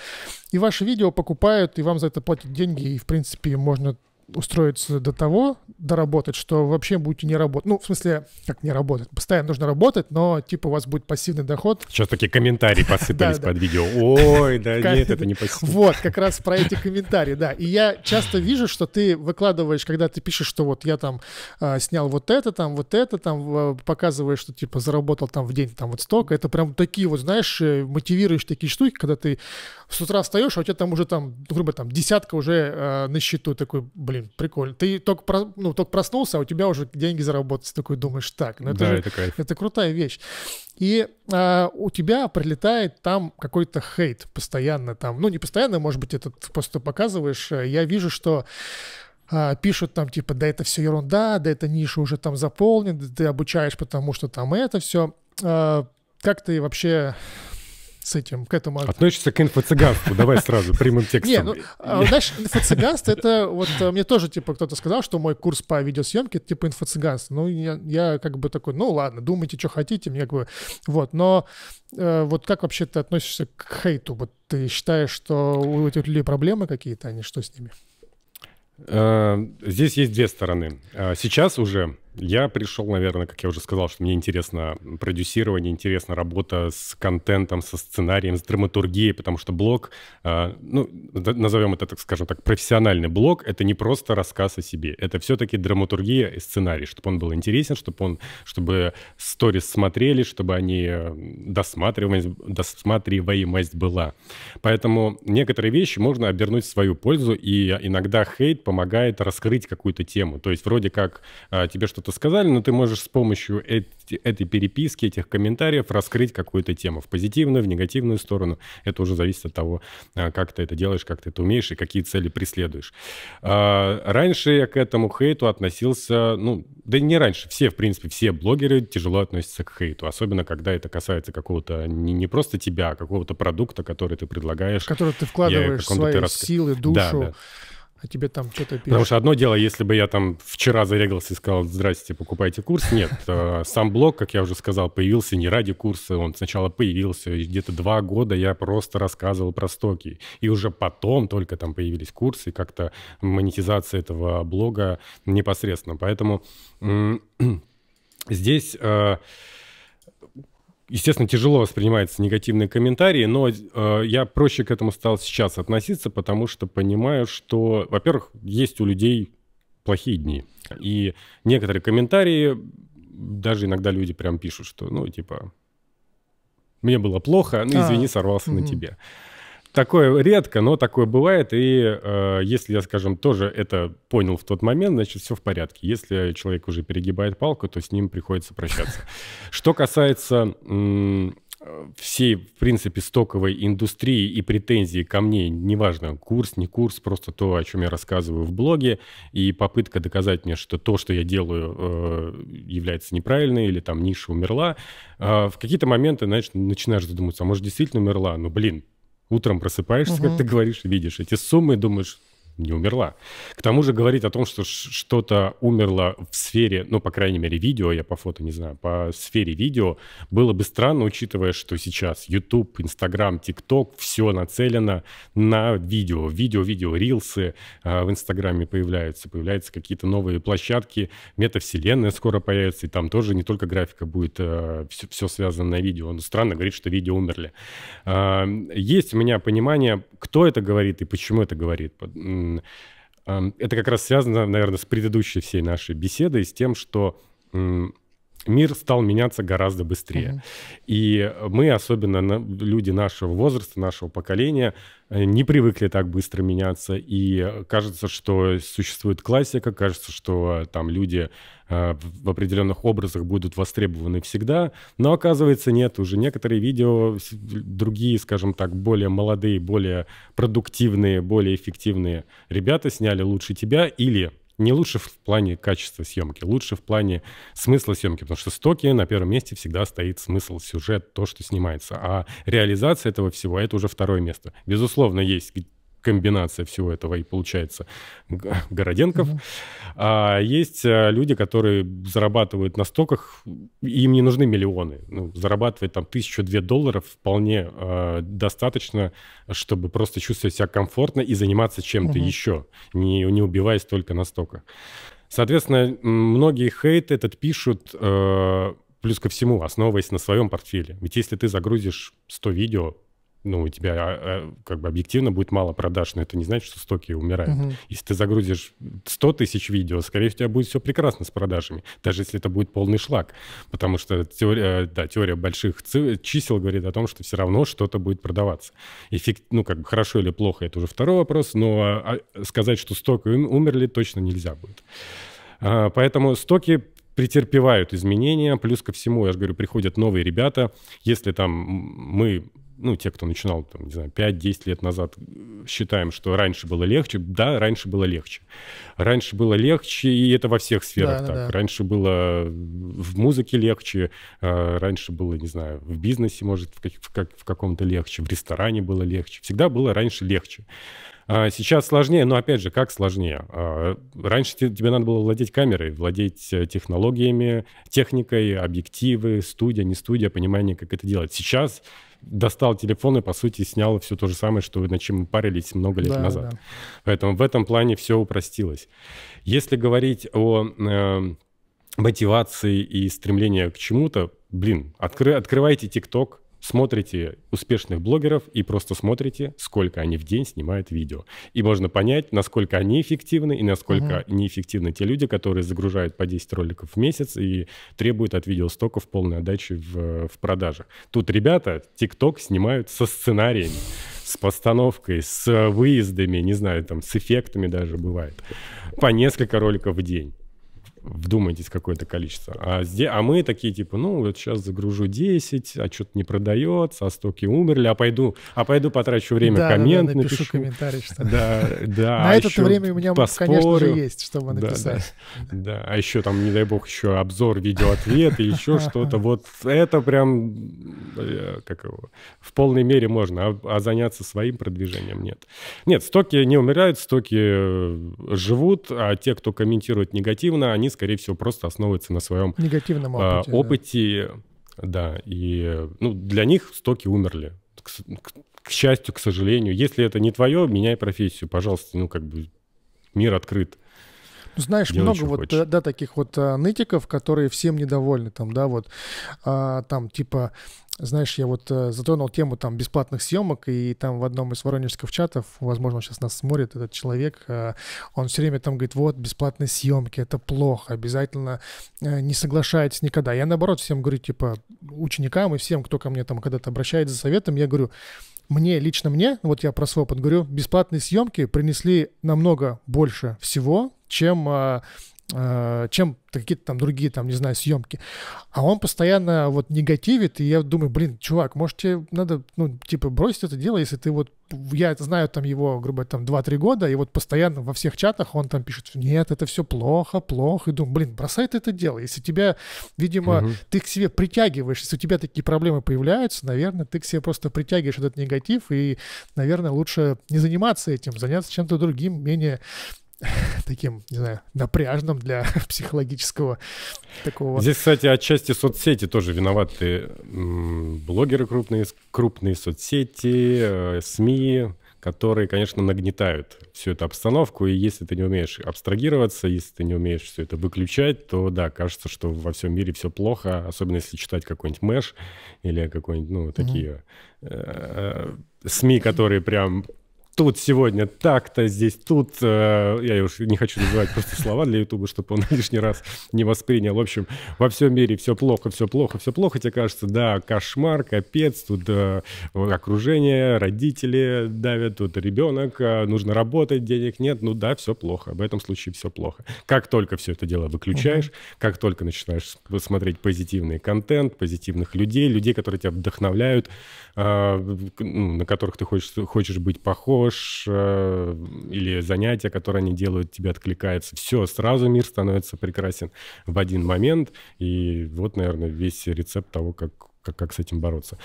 И ваши видео покупают, и вам за это платят деньги, и, в принципе, можно устроиться до того, доработать, что вообще будете не работать. Ну, в смысле, как не работать? Постоянно нужно работать, но типа у вас будет пассивный доход. Сейчас такие комментарии посыпались под видео. Ой, да нет, это не пассивный. Вот, как раз про эти комментарии, да. И я часто вижу, что ты выкладываешь, когда ты пишешь, что вот я там а, снял вот это, там вот это, там показываешь, что типа заработал там в день там вот столько. Это прям такие вот, знаешь, э, мотивируешь такие штуки, когда ты с утра встаешь, а у тебя там уже там, грубо там десятка уже а, на счету такой, блин, блин, прикольно. Ты только, про, ну, только проснулся, а у тебя уже деньги заработать. Ты такой думаешь, так, ну это да, же, это, кайф. это крутая вещь. И а, у тебя прилетает там какой-то хейт постоянно там. Ну, не постоянно, может быть, это просто показываешь. Я вижу, что а, пишут там типа, да это все ерунда, да это ниша уже там заполнена, ты обучаешь, потому что там это все. А, как ты вообще с этим, к этому акту. Относится к инфо-цыганству, давай сразу прямым текстом. Не, ну, а, знаешь, инфо-цыганство это вот э, мне тоже, типа, кто-то сказал, что мой курс по видеосъемке — типа, инфо-цыганство. Ну, я, я как бы такой, ну, ладно, думайте, что хотите, мне как бы... Вот, но э, вот как вообще ты относишься к хейту? Вот ты считаешь, что у этих людей проблемы какие-то, они а что с ними? Э, здесь есть две стороны. Сейчас уже я пришел, наверное, как я уже сказал, что мне интересно продюсирование, интересна работа с контентом, со сценарием, с драматургией, потому что блог, э, ну, назовем это, так скажем так, профессиональный блог, это не просто рассказ о себе, это все-таки драматургия и сценарий, чтобы он был интересен, чтобы он, чтобы сторис смотрели, чтобы они э, досматриваемость, досматриваемость была. Поэтому некоторые вещи можно обернуть в свою пользу, и иногда хейт помогает раскрыть какую-то тему. То есть вроде как э, тебе что что-то сказали, но ты можешь с помощью эти, этой переписки, этих комментариев раскрыть какую-то тему в позитивную, в негативную сторону. Это уже зависит от того, а, как ты это делаешь, как ты это умеешь и какие цели преследуешь. А, раньше я к этому хейту относился, ну, да не раньше, все, в принципе, все блогеры тяжело относятся к хейту, особенно когда это касается какого-то не, не просто тебя, а какого-то продукта, который ты предлагаешь. в Который ты вкладываешь я, свои рас... силы, душу. Да, да а тебе там что-то пишут. Потому что одно дело, если бы я там вчера зарегался и сказал, здрасте, покупайте курс. Нет, э, сам блог, как я уже сказал, появился не ради курса. Он сначала появился, и где-то два года я просто рассказывал про стоки. И уже потом только там появились курсы, как-то монетизация этого блога непосредственно. Поэтому здесь э, естественно, тяжело воспринимаются негативные комментарии, но э, я проще к этому стал сейчас относиться, потому что понимаю, что, во-первых, есть у людей плохие дни. И некоторые комментарии, даже иногда люди прям пишут, что, ну, типа, мне было плохо, ну, а, извини, сорвался а, на угу. тебе. Такое редко, но такое бывает. И э, если я, скажем, тоже это понял в тот момент, значит, все в порядке. Если человек уже перегибает палку, то с ним приходится прощаться. Что касается всей, в принципе, стоковой индустрии и претензии ко мне, неважно, курс, не курс, просто то, о чем я рассказываю в блоге, и попытка доказать мне, что то, что я делаю, э, является неправильной, или там ниша умерла, э, в какие-то моменты, значит, начинаешь задумываться, а может, действительно умерла? Ну, блин, Утром просыпаешься, угу. как ты говоришь, видишь эти суммы, думаешь, не умерла. К тому же говорить о том, что что-то умерло в сфере, ну, по крайней мере, видео, я по фото не знаю, по сфере видео, было бы странно, учитывая, что сейчас YouTube, Instagram, TikTok, все нацелено на видео, видео, видео, рилсы э, в Инстаграме появляются, появляются какие-то новые площадки, метавселенная скоро появится, и там тоже не только графика будет, э, а, все, все связано на видео. Но ну, странно говорить, что видео умерли. Э, есть у меня понимание, кто это говорит и почему это говорит это как раз связано, наверное, с предыдущей всей нашей беседой, с тем, что мир стал меняться гораздо быстрее. Mm-hmm. И мы, особенно люди нашего возраста, нашего поколения, э, не привыкли так быстро меняться. И э, кажется, что существует классика, кажется, что э, там люди Э, в определенных образах будут востребованы всегда, но оказывается нет, уже некоторые видео, другие, скажем так, более молодые, более продуктивные, более эффективные ребята сняли лучше тебя или не лучше в плане качества съемки, лучше в плане смысла съемки, потому что стоки на первом месте всегда стоит смысл, сюжет, то, что снимается, а реализация этого всего это уже второе место. Безусловно, есть комбинация всего этого и получается Городенков. Mm-hmm. А есть э, люди, которые зарабатывают на стоках, им не нужны миллионы. Ну, зарабатывать там тысячу-две долларов вполне э, достаточно, чтобы просто чувствовать себя комфортно и заниматься чем-то mm-hmm. еще, не, не убиваясь только на стоках. Соответственно, многие хейт этот пишут... Э, плюс ко всему, основываясь на своем портфеле. Ведь если ты загрузишь 100 видео, ну, у тебя а, а, как бы объективно будет мало продаж, но это не значит, что стоки умирают. Угу. Если ты загрузишь 100 тысяч видео, скорее всего, у тебя будет все прекрасно с продажами, даже если это будет полный шлак. Потому что теория, да, теория больших чисел говорит о том, что все равно что-то будет продаваться. Эффект, ну, как бы хорошо или плохо, это уже второй вопрос, но а, сказать, что стоки умерли, точно нельзя будет. Поэтому стоки претерпевают изменения, плюс ко всему, я же говорю, приходят новые ребята. Если там мы ну, те, кто начинал, там, не знаю, 5-10 лет назад, считаем, что раньше было легче. Да, раньше было легче. Раньше было легче, и это во всех сферах да, так. Да. Раньше было в музыке легче, э, раньше было, не знаю, в бизнесе, может, в, как, в, как, в каком-то легче, в ресторане было легче. Всегда было раньше легче. А сейчас сложнее, но опять же, как сложнее? А, раньше тебе надо было владеть камерой, владеть э, технологиями, техникой, объективы, студия, не студия, понимание, как это делать. Сейчас достал телефон и, по сути, снял все то же самое, что над чем мы парились много лет да, назад. Да. Поэтому в этом плане все упростилось. Если говорить о э, мотивации и стремлении к чему-то, блин, откры, открывайте ТикТок, смотрите успешных блогеров и просто смотрите, сколько они в день снимают видео. И можно понять, насколько они эффективны и насколько угу. неэффективны те люди, которые загружают по 10 роликов в месяц и требуют от видео стоков полной отдачи в, в продажах. Тут ребята TikTok снимают со сценариями, с постановкой, с выездами, не знаю, там, с эффектами даже бывает. По несколько роликов в день вдумайтесь, какое-то количество. А, здесь, а мы такие, типа, ну, вот сейчас загружу 10, а что-то не продается, а стоки умерли, а пойду, а пойду потрачу время, да, коммент да, да, напишу. комментарий, что Да, да. На а это время у меня, конечно же, есть, чтобы написать. Да, а еще там, не дай бог, еще обзор видеоответ и еще что-то. Вот это прям, э, как его, в полной мере можно, а, а заняться своим продвижением нет. Нет, стоки не умирают, стоки э, живут, а те, кто комментирует негативно, они скорее всего, просто основываются на своем негативном опыте. А, опыте да. да, и ну, для них стоки умерли. К, к, к счастью, к сожалению. Если это не твое, меняй профессию, пожалуйста. Ну, как бы мир открыт. Знаешь, Делай, много вот, хочешь. да, таких вот а, нытиков, которые всем недовольны, там, да, вот, а, там, типа, знаешь, я вот а, затронул тему, там, бесплатных съемок, и там в одном из воронежских чатов, возможно, он сейчас нас смотрит, этот человек, а, он все время там говорит, вот, бесплатные съемки, это плохо, обязательно а, не соглашайтесь никогда. Я, наоборот, всем говорю, типа, ученикам и всем, кто ко мне там когда-то обращается за советом, я говорю, мне, лично мне, вот я про свой опыт говорю, бесплатные съемки принесли намного больше всего, чем а, Э, чем какие-то там другие, там, не знаю, съемки. А он постоянно вот негативит, и я думаю, блин, чувак, может тебе надо, ну, типа, бросить это дело, если ты вот, я знаю там его, грубо говоря, там 2-3 года, и вот постоянно во всех чатах он там пишет, нет, это все плохо, плохо, и думаю, блин, бросай ты это дело. Если тебя, видимо, угу. ты к себе притягиваешь, если у тебя такие проблемы появляются, наверное, ты к себе просто притягиваешь этот негатив, и, наверное, лучше не заниматься этим, заняться чем-то другим, менее таким, не знаю, напряжным для психологического такого. Здесь, кстати, отчасти соцсети тоже виноваты. Блогеры крупные, крупные соцсети, э, СМИ, которые, конечно, нагнетают всю эту обстановку. И если ты не умеешь абстрагироваться, если ты не умеешь все это выключать, то да, кажется, что во всем мире все плохо, особенно если читать какой-нибудь Мэш или какой-нибудь, ну, такие э, э, СМИ, которые прям тут сегодня так-то, здесь тут. Э, я уж не хочу называть просто слова для Ютуба, чтобы он лишний раз не воспринял. В общем, во всем мире все плохо, все плохо, все плохо. Тебе кажется, да, кошмар, капец, тут э, окружение, родители давят, тут ребенок, э, нужно работать, денег нет. Ну да, все плохо. В этом случае все плохо. Как только все это дело выключаешь, угу. как только начинаешь смотреть позитивный контент, позитивных людей, людей, которые тебя вдохновляют, ну, на которых ты хочешь, хочешь быть похож, идешь э, или занятия, которые они делают, тебе откликается. Все, сразу мир становится прекрасен в один момент. И вот, наверное, весь рецепт того, как, как, как с этим бороться.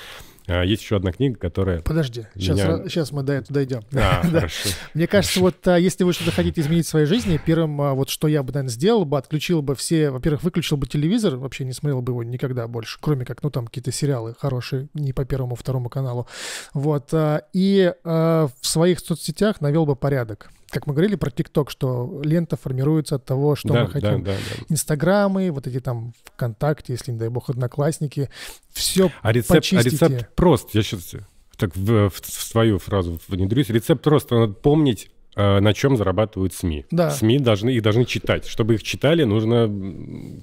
А, есть еще одна книга, которая... Подожди, сейчас, меня... Ра... сейчас мы до этого дойдем. А, да. хорошо. Мне кажется, хорошо. вот а, если вы что-то хотите изменить в своей жизни, первым, а, вот что я бы, наверное, сделал бы, отключил бы все... Во-первых, выключил бы телевизор, вообще не смотрел бы его никогда больше, кроме как, ну, там какие-то сериалы хорошие, не по первому, второму каналу. Вот. И в своих соцсетях навел бы порядок как мы говорили про ТикТок, что лента формируется от того, что да, мы хотим. Да, да, да. Инстаграмы, вот эти там ВКонтакте, если, не дай бог, одноклассники. Все а рецепт, почистите. А рецепт прост. Я сейчас так в, в, в свою фразу внедрюсь. Рецепт прост. Надо помнить Э, на чем зарабатывают СМИ. Да. СМИ должны, их должны читать. Чтобы их читали, нужно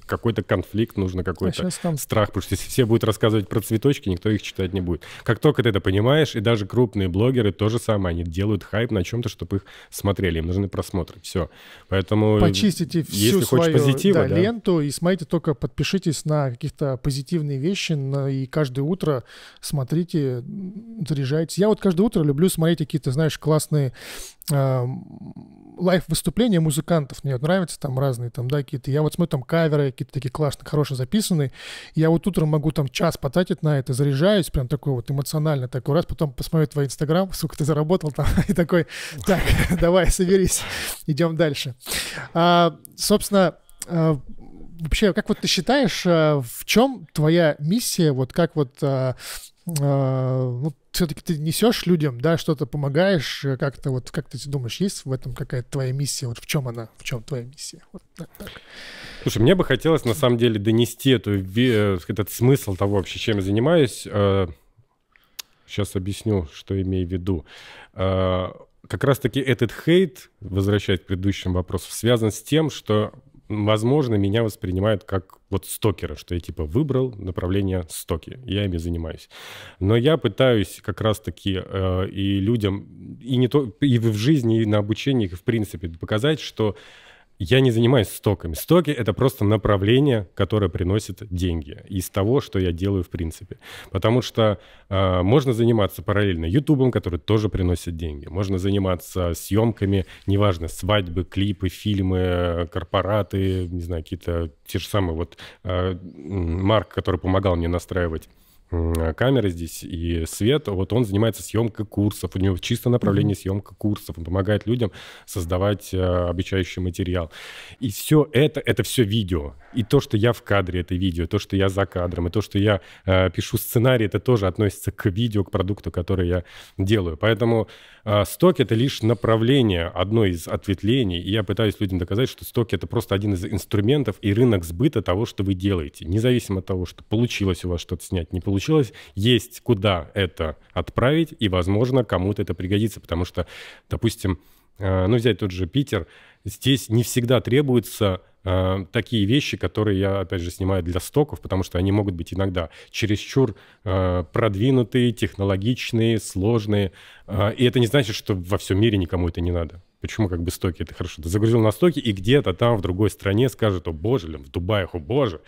какой-то конфликт, нужно какой-то а там... страх, потому что если все будут рассказывать про цветочки, никто их читать не будет. Как только ты это понимаешь, и даже крупные блогеры то же самое, они делают хайп на чем-то, чтобы их смотрели, им нужны просмотры, все. Поэтому... Э, Почистите всю если свою хочешь позитива, да, да. ленту и смотрите, только подпишитесь на какие то позитивные вещи, и каждое утро смотрите, заряжайтесь. Я вот каждое утро люблю смотреть какие-то, знаешь, классные а, Лайф выступления музыкантов мне вот нравятся, там разные там, да, какие-то. Я вот смотрю там каверы, какие-то такие классные, хорошие записанные. Я вот утром могу там час потратить на это, заряжаюсь прям такой вот эмоционально такой раз, потом посмотрю твой инстаграм, сколько ты заработал там, и такой, так, давай, соберись, идем дальше. А, собственно, а, вообще, как вот ты считаешь, а, в чем твоя миссия, вот как вот а, ну, а, все-таки ты несешь людям, да, что-то помогаешь, э, как-то вот, как ты думаешь, есть в этом какая-то твоя миссия, вот в чем она, в чем твоя миссия? Вот так, так. Слушай, мне бы хотелось на самом деле донести эту, э, этот смысл того вообще, чем я занимаюсь. Сейчас э, объясню, что имею в виду. Как раз-таки этот хейт, возвращаясь к предыдущему вопросу, связан с тем, что возможно, меня воспринимают как вот стокера, что я типа выбрал направление стоки, я ими занимаюсь. Но я пытаюсь как раз-таки э, и людям, и не то, и в жизни, и на обучении и в принципе показать, что я не занимаюсь стоками. Стоки — это просто направление, которое приносит деньги из того, что я делаю в принципе. Потому что э, можно заниматься параллельно Ютубом, который тоже приносит деньги. Можно заниматься съемками, неважно, свадьбы, клипы, фильмы, корпораты, не знаю, какие-то те же самые вот э, Марк, который помогал мне настраивать а, камеры здесь и свет, вот он занимается съемкой курсов, у него чисто направление съемка курсов, он помогает людям создавать э, обучающий материал. И все это, это все видео. И то, что я в кадре, это видео, то, что я за кадром, и то, что я э, пишу сценарий, это тоже относится к видео, к продукту, который я делаю. Поэтому а, сток – это лишь направление, одно из ответвлений. И я пытаюсь людям доказать, что сток – это просто один из инструментов и рынок сбыта того, что вы делаете. Независимо от того, что получилось у вас что-то снять, не получилось, есть куда это отправить, и, возможно, кому-то это пригодится. Потому что, допустим, Э, ну, взять тот же Питер, здесь не всегда требуется э, такие вещи, которые я, опять же, снимаю для стоков, потому что они могут быть иногда чересчур э, продвинутые, технологичные, сложные. Э, и это не значит, что во всем мире никому это не надо. Почему как бы стоки это хорошо? Ты загрузил на стоки, и где-то там, в другой стране скажут, о боже, в Дубае о боже,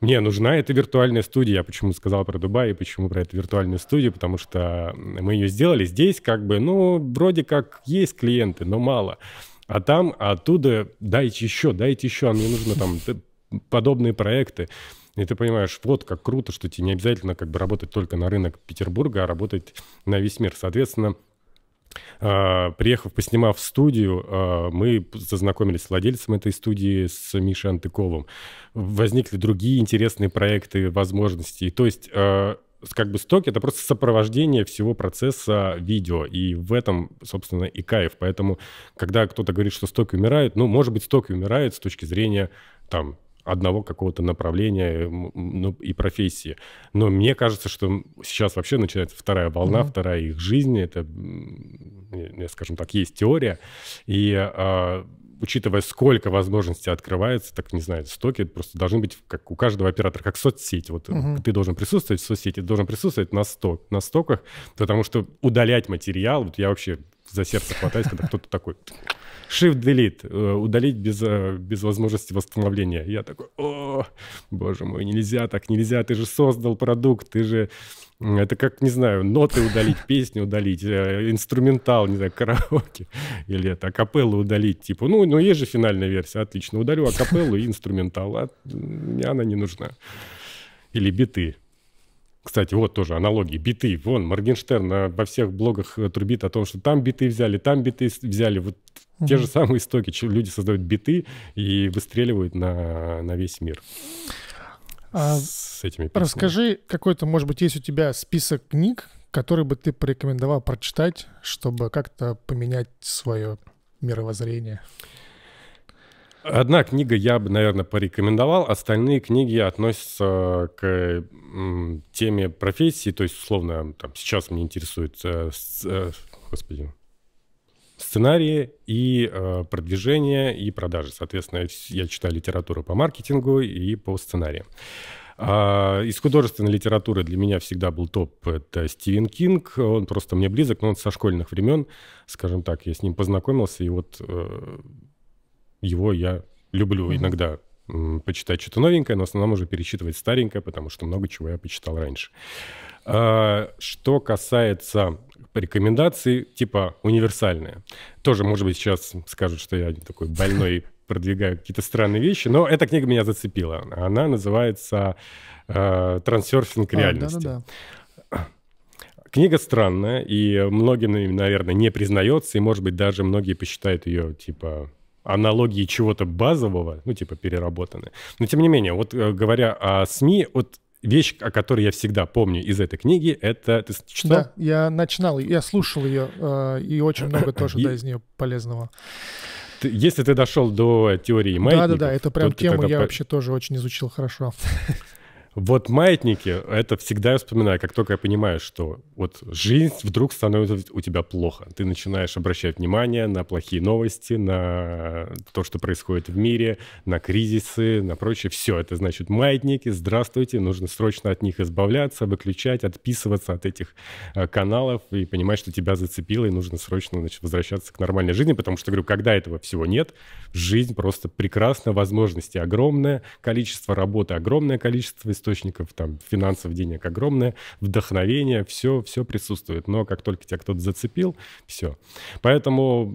мне нужна эта виртуальная студия. Я почему сказал про Дубай и почему про эту виртуальную студию, потому что мы ее сделали здесь как бы, ну, вроде как есть клиенты, но мало. А там, а оттуда дайте еще, дайте еще, а мне нужно там подобные проекты. И ты понимаешь, вот как круто, что тебе не обязательно как бы работать только на рынок Петербурга, а работать на весь мир. Соответственно, а, приехав, поснимав студию, а, мы зазнакомились с владельцем этой студии, с Мишей Антыковым. Возникли другие интересные проекты, возможности. То есть а, как бы сток — это просто сопровождение всего процесса видео. И в этом, собственно, и кайф. Поэтому, когда кто-то говорит, что стоки умирают, ну, может быть, стоки умирают с точки зрения там одного какого-то направления ну, и профессии. Но мне кажется, что сейчас вообще начинается вторая волна, mm-hmm. вторая их жизнь. Это, скажем так, есть теория. И а, учитывая, сколько возможностей открывается, так не знаю, стоки просто должны быть, как у каждого оператора, как соцсеть. Вот угу. ты должен присутствовать в соцсети, ты должен присутствовать на, сток, на стоках, потому что удалять материал, вот я вообще за сердце хватаюсь, когда кто-то такой... Shift Delete, э, удалить без, э, без возможности восстановления. Я такой, о, боже мой, нельзя так, нельзя, ты же создал продукт, ты же это как, не знаю, ноты удалить, песни удалить, э, инструментал, не знаю, караоке или это, акапеллу удалить. Типа, ну, ну есть же финальная версия, отлично, удалю акапеллу и инструментал, а мне она не нужна. Или биты. Кстати, вот тоже аналогии. Биты. Вон, Моргенштерн а, во всех блогах э, трубит о том, что там биты взяли, там биты взяли. Вот угу. те же самые истоки. Люди создают биты и выстреливают на, на весь мир а с этими песнями. Расскажи, какой-то, может быть, есть у тебя список книг, которые бы ты порекомендовал прочитать, чтобы как-то поменять свое мировоззрение? Одна книга я бы, наверное, порекомендовал. Остальные книги относятся к теме профессии. То есть, условно, там, сейчас мне интересует... Э, э, господи, сценарии и э, продвижение и продажи. Соответственно, я читаю литературу по маркетингу и по сценариям. А, из художественной литературы для меня всегда был топ. Это Стивен Кинг. Он просто мне близок, но он со школьных времен, скажем так, я с ним познакомился, и вот э, его я люблю mm-hmm. иногда почитать что-то новенькое, но в основном уже перечитывать старенькое, потому что много чего я почитал раньше. А, что касается рекомендации типа универсальные. Тоже, может быть, сейчас скажут, что я такой больной продвигаю какие-то странные вещи, но эта книга меня зацепила. Она называется э, «Трансерфинг а, реальности». А, да, да, да. Книга странная, и многим, наверное, не признается, и, может быть, даже многие посчитают ее, типа, аналогии чего-то базового, ну, типа, переработанной. Но, тем не менее, вот э, говоря о СМИ, вот вещь, о которой я всегда помню из этой книги, это... Ты читал? Да, я начинал, я слушал ее, э, и очень много тоже да, из нее полезного. Если ты дошел до теории маятников... Да-да-да, это прям тему я вообще тоже очень изучил хорошо. Вот маятники, это всегда я вспоминаю, как только я понимаю, что вот жизнь вдруг становится у тебя плохо. Ты начинаешь обращать внимание на плохие новости, на то, что происходит в мире, на кризисы, на прочее. Все, это значит маятники, здравствуйте, нужно срочно от них избавляться, выключать, отписываться от этих э, каналов и понимать, что тебя зацепило, и нужно срочно значит, возвращаться к нормальной жизни, потому что, говорю, когда этого всего нет, жизнь просто прекрасна, возможности огромное, количество работы огромное, количество источников там финансов, денег огромное, вдохновение, все, все присутствует. Но как только тебя кто-то зацепил, все. Поэтому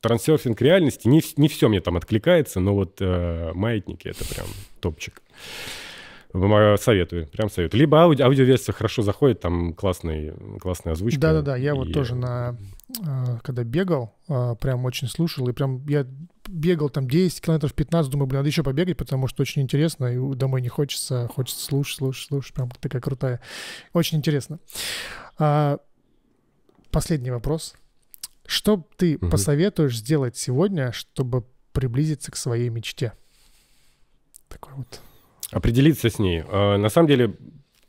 трансерфинг реальности, не, не все мне там откликается, но вот э, маятники это прям топчик. А, советую, прям советую. Либо ауди, аудиоверсия хорошо заходит, там классный, классная озвучка. Да-да-да, я и... вот тоже на, э, когда бегал, э, прям очень слушал, и прям я бегал там 10 километров, 15, думаю, блин, надо еще побегать, потому что очень интересно, и домой не хочется, хочется слушать, слушать, слушать, прям такая крутая. Очень интересно. А, последний вопрос. Что ты угу. посоветуешь сделать сегодня, чтобы приблизиться к своей мечте? Такой вот. Определиться с ней. А, на самом деле,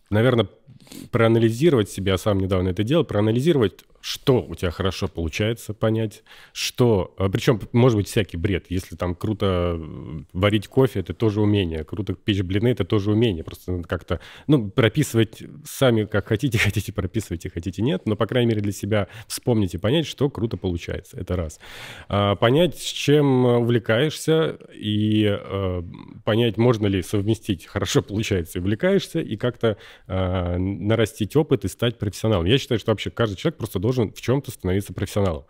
наверное, проанализировать себя, сам недавно это делал, проанализировать, что у тебя хорошо получается понять, что... Э, Причем, может быть, всякий бред. Если там круто э, варить кофе, это тоже умение. Круто печь блины, это тоже умение. Просто надо как-то, ну, прописывать сами как хотите, хотите прописывайте, хотите нет. Но, по крайней мере, для себя вспомнить и понять, что круто получается. Это раз. А, понять, с чем э, увлекаешься, и понять, можно ли совместить хорошо получается и увлекаешься, и как-то а, нарастить опыт и стать профессионалом. Я считаю, что вообще каждый человек просто должен должен в чем-то становиться профессионалом.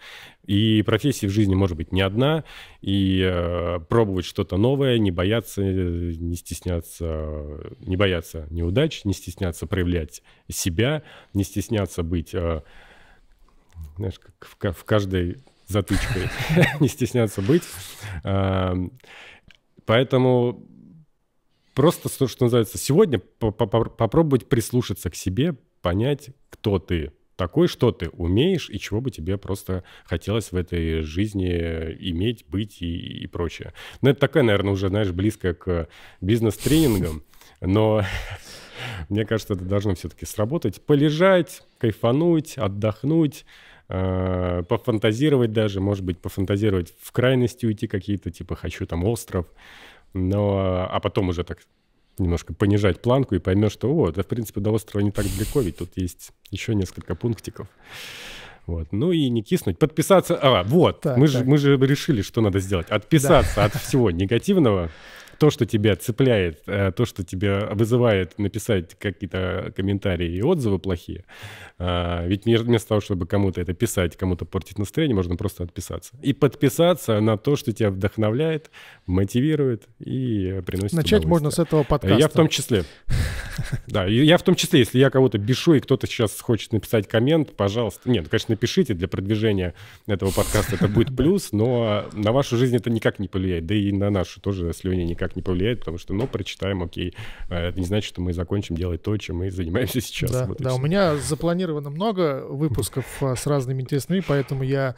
И профессии в жизни может быть не одна, и э, пробовать что-то новое, не бояться, не стесняться, не бояться неудач, не стесняться проявлять себя, не стесняться быть, э, знаешь, как в, в каждой затычкой, не стесняться быть. Эм, поэтому просто, то что называется, сегодня попробовать прислушаться к себе, понять, кто ты, такой, что ты умеешь и чего бы тебе просто хотелось в этой жизни иметь, быть и, и прочее. Но ну, это такая, наверное, уже, знаешь, близко к бизнес-тренингам, но мне кажется, это должно все-таки сработать. Полежать, кайфануть, отдохнуть, э, пофантазировать даже, может быть, пофантазировать в крайности уйти какие-то, типа, хочу там остров, но, а потом уже так немножко понижать планку и поймешь, что, о, да, в принципе, до острова не так далеко, ведь тут есть еще несколько пунктиков. Вот. Ну и не киснуть. Подписаться. А, вот. Так, мы, так. Же, мы же решили, что надо сделать. Отписаться да. от всего негативного, то, что тебя цепляет, э, то, что тебя вызывает написать какие-то комментарии и отзывы плохие, э, ведь вместо того, чтобы кому-то это писать, кому-то портить настроение, можно просто отписаться. И подписаться на то, что тебя вдохновляет, мотивирует и приносит Начать можно с этого подкаста. Э, я в том числе. Да, я в том числе, если я кого-то бешу, и кто-то сейчас хочет написать коммент, пожалуйста. Нет, ну, конечно, напишите, для продвижения этого подкаста это будет плюс, но на вашу жизнь это никак не повлияет, да и на нашу тоже с Леней никак никак не повлияет, потому что, ну, прочитаем, окей. А, это не значит, что мы закончим делать то, чем мы занимаемся сейчас. Да, вот да у меня запланировано много выпусков а, с разными интересными, поэтому я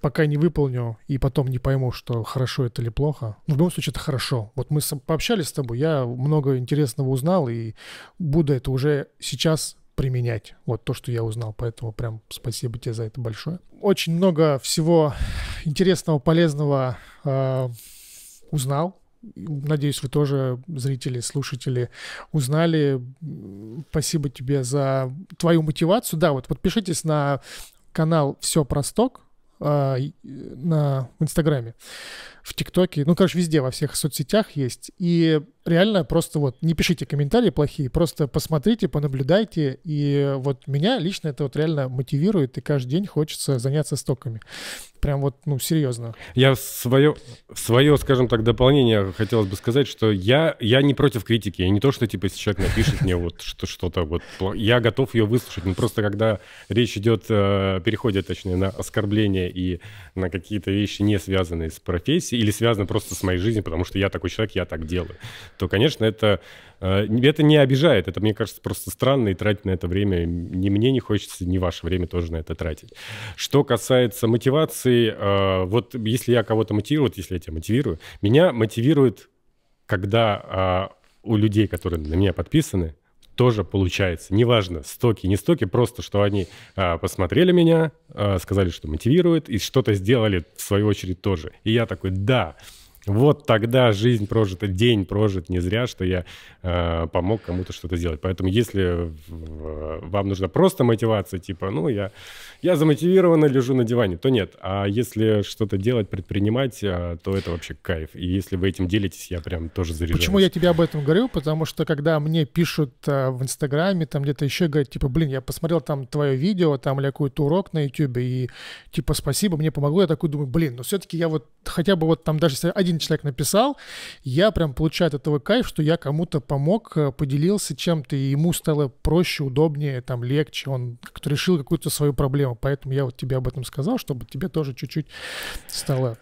пока не выполню и потом не пойму, что хорошо это или плохо. Ну, в любом случае, это хорошо. Вот мы пообщались с тобой, я много интересного узнал, и буду это уже сейчас применять. Вот то, что я узнал. Поэтому прям спасибо тебе за это большое. Очень много всего интересного, полезного э, узнал Надеюсь, вы тоже, зрители, слушатели, узнали. Спасибо тебе за твою мотивацию. Да, вот подпишитесь на канал «Все про сток» э, э, на, в Инстаграме в ТикТоке, ну, короче, везде, во всех соцсетях есть. И реально просто вот не пишите комментарии плохие, просто посмотрите, понаблюдайте. И вот меня лично это вот реально мотивирует, и каждый день хочется заняться стоками. Прям вот, ну, серьезно. Я свое, свое скажем так, дополнение хотелось бы сказать, что я, я не против критики. Я не то, что, типа, если человек напишет мне вот что-то, вот, я готов ее выслушать. Но ну, просто когда речь идет, э, переходит, точнее, на оскорбления и на какие-то вещи, не связанные с профессией, или связано просто с моей жизнью, потому что я такой человек, я так делаю, то, конечно, это, э, это не обижает. Это, мне кажется, просто странно, и тратить на это время ни мне не хочется, ни ваше время тоже на это тратить. Что касается мотивации, э, вот если я кого-то мотивирую, вот если я тебя мотивирую, меня мотивирует, когда а, у людей, которые на меня подписаны, тоже получается. Неважно, стоки, не стоки, просто что они а, посмотрели меня, а, сказали, что мотивирует, и что-то сделали, в свою очередь, тоже. И я такой, да, вот тогда жизнь прожита, день прожит не зря, что я э, помог кому-то что-то сделать. Поэтому если вам нужна просто мотивация, типа, ну, я, я замотивированно лежу на диване, то нет. А если что-то делать, предпринимать, э, то это вообще кайф. И если вы этим делитесь, я прям тоже заряжаюсь. Почему я тебе об этом говорю? Потому что когда мне пишут э, в Инстаграме, там где-то еще, говорят, типа, блин, я посмотрел там твое видео, там или какой-то урок на Ютубе, и типа, спасибо, мне помогло. Я такой думаю, блин, но ну все-таки я вот хотя бы вот там даже один один человек написал, я прям получаю от этого кайф, что я кому-то помог, э, поделился чем-то, и ему стало проще, удобнее, там, легче, он как-то решил какую-то свою проблему. Поэтому я вот тебе об этом сказал, чтобы тебе тоже чуть-чуть стало...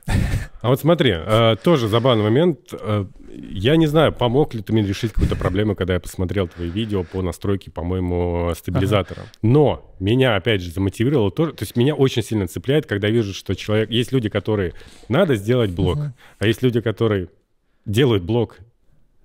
А вот смотри, э, тоже забавный момент. Э, я не знаю, помог ли ты мне решить какую-то проблему, когда я посмотрел твои видео по настройке, по-моему, стабилизатора. Но меня, опять же, замотивировало тоже. То есть меня очень сильно цепляет, когда вижу, что человек... Есть люди, которые... Надо сделать блог. Угу. А есть люди, которые делают блог.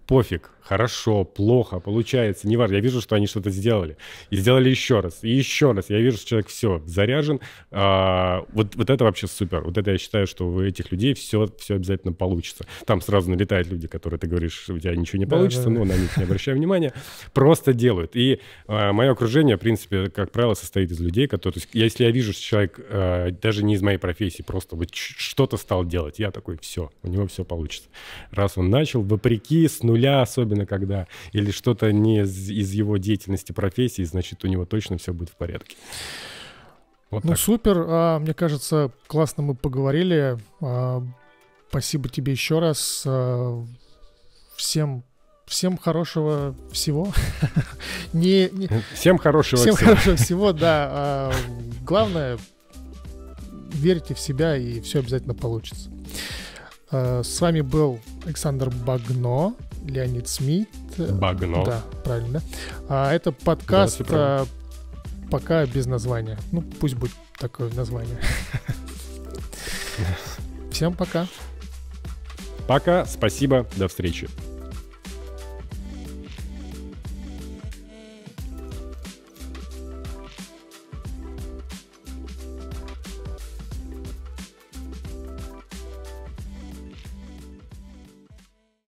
Пофиг хорошо, плохо, получается, неважно. Я вижу, что они что-то сделали. И сделали еще раз, и еще раз. Я вижу, что человек все, заряжен. А, вот, вот это вообще супер. Вот это я считаю, что у этих людей все, все обязательно получится. Там сразу налетают люди, которые, ты говоришь, у тебя ничего не получится, да, да, но на них не обращаю внимания. Просто делают. И а, мое окружение, в принципе, как правило, состоит из людей, которые... То есть, если я вижу, что человек а, даже не из моей профессии, просто вот что-то стал делать, я такой, все, у него все получится. Раз он начал, вопреки, с нуля особенно особенно когда, или что-то не из, из его деятельности, профессии, значит, у него точно все будет в порядке. Вот ну, так. супер. А, мне кажется, классно мы поговорили. А, спасибо тебе еще раз. А, всем всем хорошего всего. не, не... Всем хорошего всем всего. хорошего всего, да. А, главное, верьте в себя, и все обязательно получится. Э, с вами был Александр Багно, Леонид Смит. Багно. Да, правильно. А Это подкаст да, э, пока без названия. Ну, пусть будет такое название. Всем пока. Пока, спасибо, до встречи.